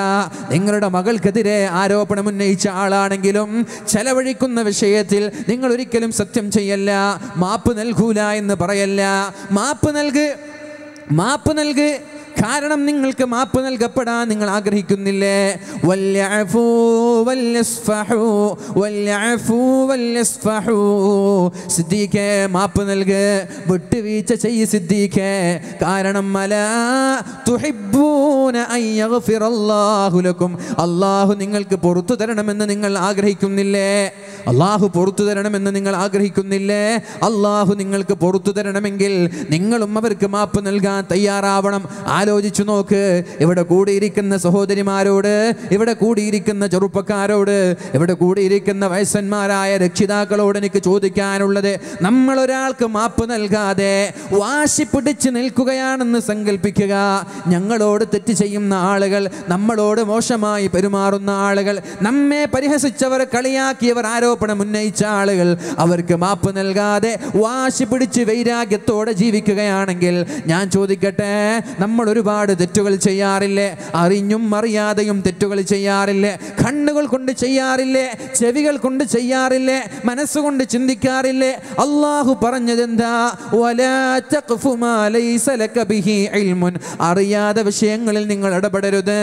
നിങ്ങളുടെ മകൾക്കെതിരെ ആരോപണം ഉന്നയിച്ച ആളാണെങ്കിലും ചെലവഴിക്കുന്ന വിഷയത്തിൽ നിങ്ങൾ ഒരിക്കലും സത്യം ചെയ്യല്ല മാപ്പ് നൽകൂല എന്ന് പറയല്ല മാപ്പ് നൽക് മാപ്പ് നൽക് കാരണം നിങ്ങൾക്ക് മാപ്പ് നൽകപ്പെടാൻ നിങ്ങൾ ആഗ്രഹിക്കുന്നില്ലേ സിദ്ദീഖേ മാപ്പ് നൽകുക വിട്ടുവീഴ്ച ചെയ്യ് സിദ്ദീഖേ കാരണം മല തുഹിബൂന അയ്യഫിറല്ലാഹുലക്കും അള്ളാഹു നിങ്ങൾക്ക് പുറത്തു തരണമെന്ന് നിങ്ങൾ ആഗ്രഹിക്കുന്നില്ലേ അള്ളാഹു പുറത്തു തരണമെന്ന് നിങ്ങൾ ആഗ്രഹിക്കുന്നില്ലേ അള്ളാഹു നിങ്ങൾക്ക് പുറത്തു തരണമെങ്കിൽ നിങ്ങളും അവർക്ക് മാപ്പ് നൽകാൻ തയ്യാറാവണം ആലോ ആലോചിച്ചു നോക്ക് ഇവിടെ കൂടിയിരിക്കുന്ന സഹോദരിമാരോട് ഇവിടെ കൂടിയിരിക്കുന്ന ചെറുപ്പക്കാരോട് ഇവിടെ കൂടിയിരിക്കുന്ന വയസ്സന്മാരായ രക്ഷിതാക്കളോട് എനിക്ക് ചോദിക്കാനുള്ളത് നമ്മൾ ഒരാൾക്ക് മാപ്പ് നൽകാതെ വാശി പിടിച്ച് നിൽക്കുകയാണെന്ന് സങ്കല്പിക്കുക ഞങ്ങളോട് തെറ്റ് ചെയ്യുന്ന ആളുകൾ നമ്മളോട് മോശമായി പെരുമാറുന്ന ആളുകൾ നമ്മെ പരിഹസിച്ചവർ കളിയാക്കിയവർ ആരോപണം ഉന്നയിച്ച ആളുകൾ അവർക്ക് മാപ്പ് നൽകാതെ വാശി പിടിച്ച് വൈരാഗ്യത്തോടെ ജീവിക്കുകയാണെങ്കിൽ ഞാൻ ചോദിക്കട്ടെ നമ്മൾ ഒരുപാട് തെറ്റുകൾ ചെയ്യാറില്ലേ അറിഞ്ഞും അറിയാതെയും തെറ്റുകൾ ചെയ്യാറില്ലേ കണ്ണുകൾ കൊണ്ട് ചെയ്യാറില്ലേ ചെവികൾ കൊണ്ട് ചെയ്യാറില്ലേ മനസ്സുകൊണ്ട് ചിന്തിക്കാറില്ലേ അള്ളാഹു പറഞ്ഞതെന്താ അറിയാതെ വിഷയങ്ങളിൽ നിങ്ങൾ ഇടപെടരുത്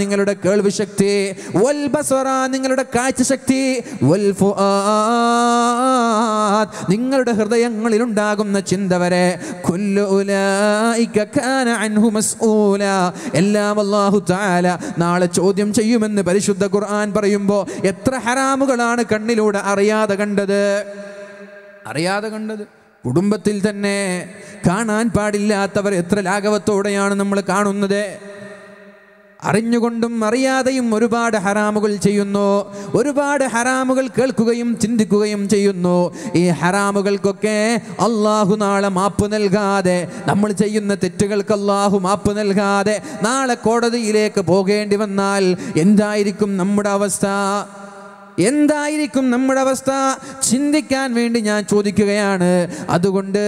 നിങ്ങളുടെ കേൾവി ശക്തി വൽബസ്വറ നിങ്ങളുടെ കാഴ്ച ശക്തി നിങ്ങളുടെ ഉണ്ടാകുന്ന ചിന്ത വരെ എല്ലാം നാളെ ചോദ്യം ചെയ്യുമെന്ന് പരിശുദ്ധ ഖുർആൻ പറയുമ്പോൾ എത്ര ഹറാമുകളാണ് കണ്ണിലൂടെ അറിയാതെ കണ്ടത് അറിയാതെ കണ്ടത് കുടുംബത്തിൽ തന്നെ കാണാൻ പാടില്ലാത്തവർ എത്ര ലാഘവത്തോടെയാണ് നമ്മൾ കാണുന്നത് അറിഞ്ഞുകൊണ്ടും അറിയാതെയും ഒരുപാട് ഹറാമുകൾ ചെയ്യുന്നു ഒരുപാട് ഹറാമുകൾ കേൾക്കുകയും ചിന്തിക്കുകയും ചെയ്യുന്നു ഈ ഹറാമുകൾക്കൊക്കെ അള്ളാഹു നാളെ മാപ്പ് നൽകാതെ നമ്മൾ ചെയ്യുന്ന തെറ്റുകൾക്ക് അള്ളാഹു മാപ്പ് നൽകാതെ നാളെ കോടതിയിലേക്ക് പോകേണ്ടി വന്നാൽ എന്തായിരിക്കും നമ്മുടെ അവസ്ഥ എന്തായിരിക്കും നമ്മുടെ അവസ്ഥ ചിന്തിക്കാൻ വേണ്ടി ഞാൻ ചോദിക്കുകയാണ് അതുകൊണ്ട്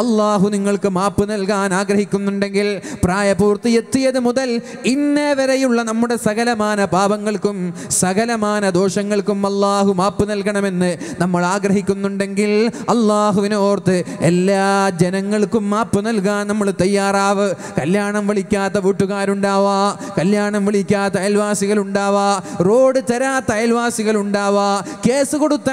അള്ളാഹു നിങ്ങൾക്ക് മാപ്പ് നൽകാൻ ആഗ്രഹിക്കുന്നുണ്ടെങ്കിൽ പ്രായപൂർത്തി എത്തിയത് മുതൽ ഇന്നേ വരെയുള്ള നമ്മുടെ സകലമാന പാപങ്ങൾക്കും സകലമാന ദോഷങ്ങൾക്കും അള്ളാഹു മാപ്പ് നൽകണമെന്ന് നമ്മൾ ആഗ്രഹിക്കുന്നുണ്ടെങ്കിൽ അള്ളാഹുവിനെ ഓർത്ത് എല്ലാ ജനങ്ങൾക്കും മാപ്പ് നൽകാൻ നമ്മൾ തയ്യാറാവ് കല്യാണം വിളിക്കാത്ത വീട്ടുകാരുണ്ടാവാ കല്യാണം വിളിക്കാത്ത അയൽവാസികളുണ്ടാവാ റോഡ് തരാത്ത അയൽവാസികളുണ്ടാവാം ഉണ്ടാവാ കേസ് കൊടുത്ത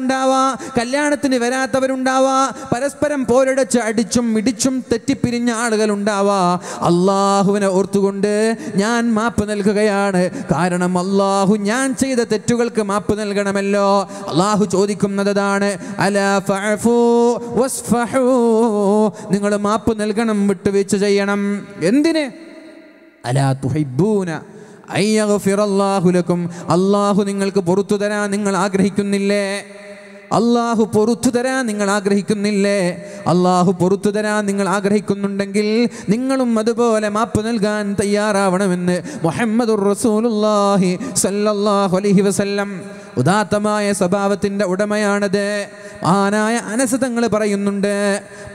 ഉണ്ടാവാ കല്യാണത്തിന് വരാത്തവരുണ്ടാവാ പരസ്പരം പോരടച്ച് അടിച്ചും ഇടിച്ചും തെറ്റിപ്പിരിഞ്ഞ ഉണ്ടാവാ അള്ളാഹുവിനെ ഓർത്തുകൊണ്ട് ഞാൻ മാപ്പ് നൽകുകയാണ് കാരണം അള്ളാഹു ഞാൻ ചെയ്ത തെറ്റുകൾക്ക് മാപ്പ് നൽകണമല്ലോ അള്ളാഹു ചോദിക്കുന്നതാണ് നിങ്ങൾ മാപ്പ് നൽകണം വിട്ടുവീഴ്ച ചെയ്യണം എന്തിന് അലാ തുഹൈബൂന അയ്യഫിറല്ലാഹുലക്കും അള്ളാഹു നിങ്ങൾക്ക് പുറത്തു തരാൻ നിങ്ങൾ ആഗ്രഹിക്കുന്നില്ലേ അള്ളാഹു പൊറത്തു തരാൻ നിങ്ങൾ ആഗ്രഹിക്കുന്നില്ലേ അള്ളാഹു പൊറത്തു തരാൻ നിങ്ങൾ ആഗ്രഹിക്കുന്നുണ്ടെങ്കിൽ നിങ്ങളും അതുപോലെ മാപ്പ് നൽകാൻ തയ്യാറാവണമെന്ന് മുഹമ്മദുർ അലൈഹി വസല്ലം ഉദാത്തമായ സ്വഭാവത്തിൻ്റെ ഉടമയാണത് മഹാനായ അനസ് തങ്ങൾ പറയുന്നുണ്ട്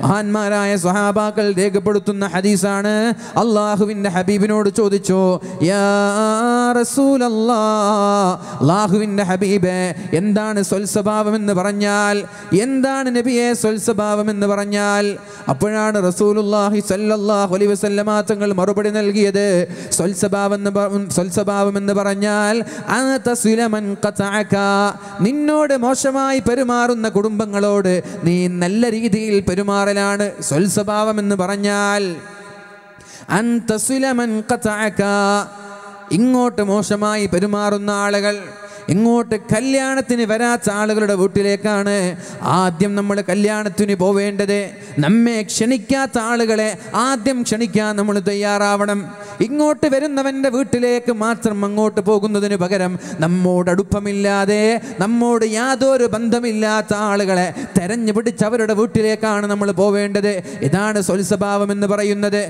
മഹാന്മാരായ സ്വഹാബാക്കൾ രേഖപ്പെടുത്തുന്ന ഹദീസാണ് അള്ളാഹുവിൻ്റെ ഹബീബിനോട് ചോദിച്ചു യാ റസൂലല്ലാഹുവിൻ്റെ ഹബീബ് എന്താണ് സ്വൽസ്വഭാവം എന്ന് പറഞ്ഞു പറഞ്ഞാൽ എന്താണ് നബിയെ സ്വൽസ്വഭാവം എന്ന് പറഞ്ഞാൽ അപ്പോഴാണ് റസൂലുല്ലാഹി സല്ലല്ലാഹു അലൈഹി വസല്ലമ തങ്ങൾ മറുപടി നൽകിയത് സ്വൽസ്വഭാവം എന്ന് സ്വൽസ്വഭാവം എന്ന് പറഞ്ഞാൽ നിന്നോട് മോശമായി പെരുമാറുന്ന കുടുംബങ്ങളോട് നീ നല്ല രീതിയിൽ പെരുമാറലാണ് സ്വൽസ്വഭാവം എന്ന് പറഞ്ഞാൽ അന്തസുലമൻ ഇങ്ങോട്ട് മോശമായി പെരുമാറുന്ന ആളുകൾ ഇങ്ങോട്ട് കല്യാണത്തിന് വരാത്ത ആളുകളുടെ വീട്ടിലേക്കാണ് ആദ്യം നമ്മൾ കല്യാണത്തിന് പോവേണ്ടത് നമ്മെ ക്ഷണിക്കാത്ത ആളുകളെ ആദ്യം ക്ഷണിക്കാൻ നമ്മൾ തയ്യാറാവണം ഇങ്ങോട്ട് വരുന്നവൻ്റെ വീട്ടിലേക്ക് മാത്രം അങ്ങോട്ട് പോകുന്നതിന് പകരം നമ്മോട് അടുപ്പമില്ലാതെ നമ്മോട് യാതൊരു ബന്ധമില്ലാത്ത ആളുകളെ തെരഞ്ഞു പിടിച്ച് അവരുടെ വീട്ടിലേക്കാണ് നമ്മൾ പോവേണ്ടത് ഇതാണ് സ്വൽസ്വഭാവം എന്ന് പറയുന്നത്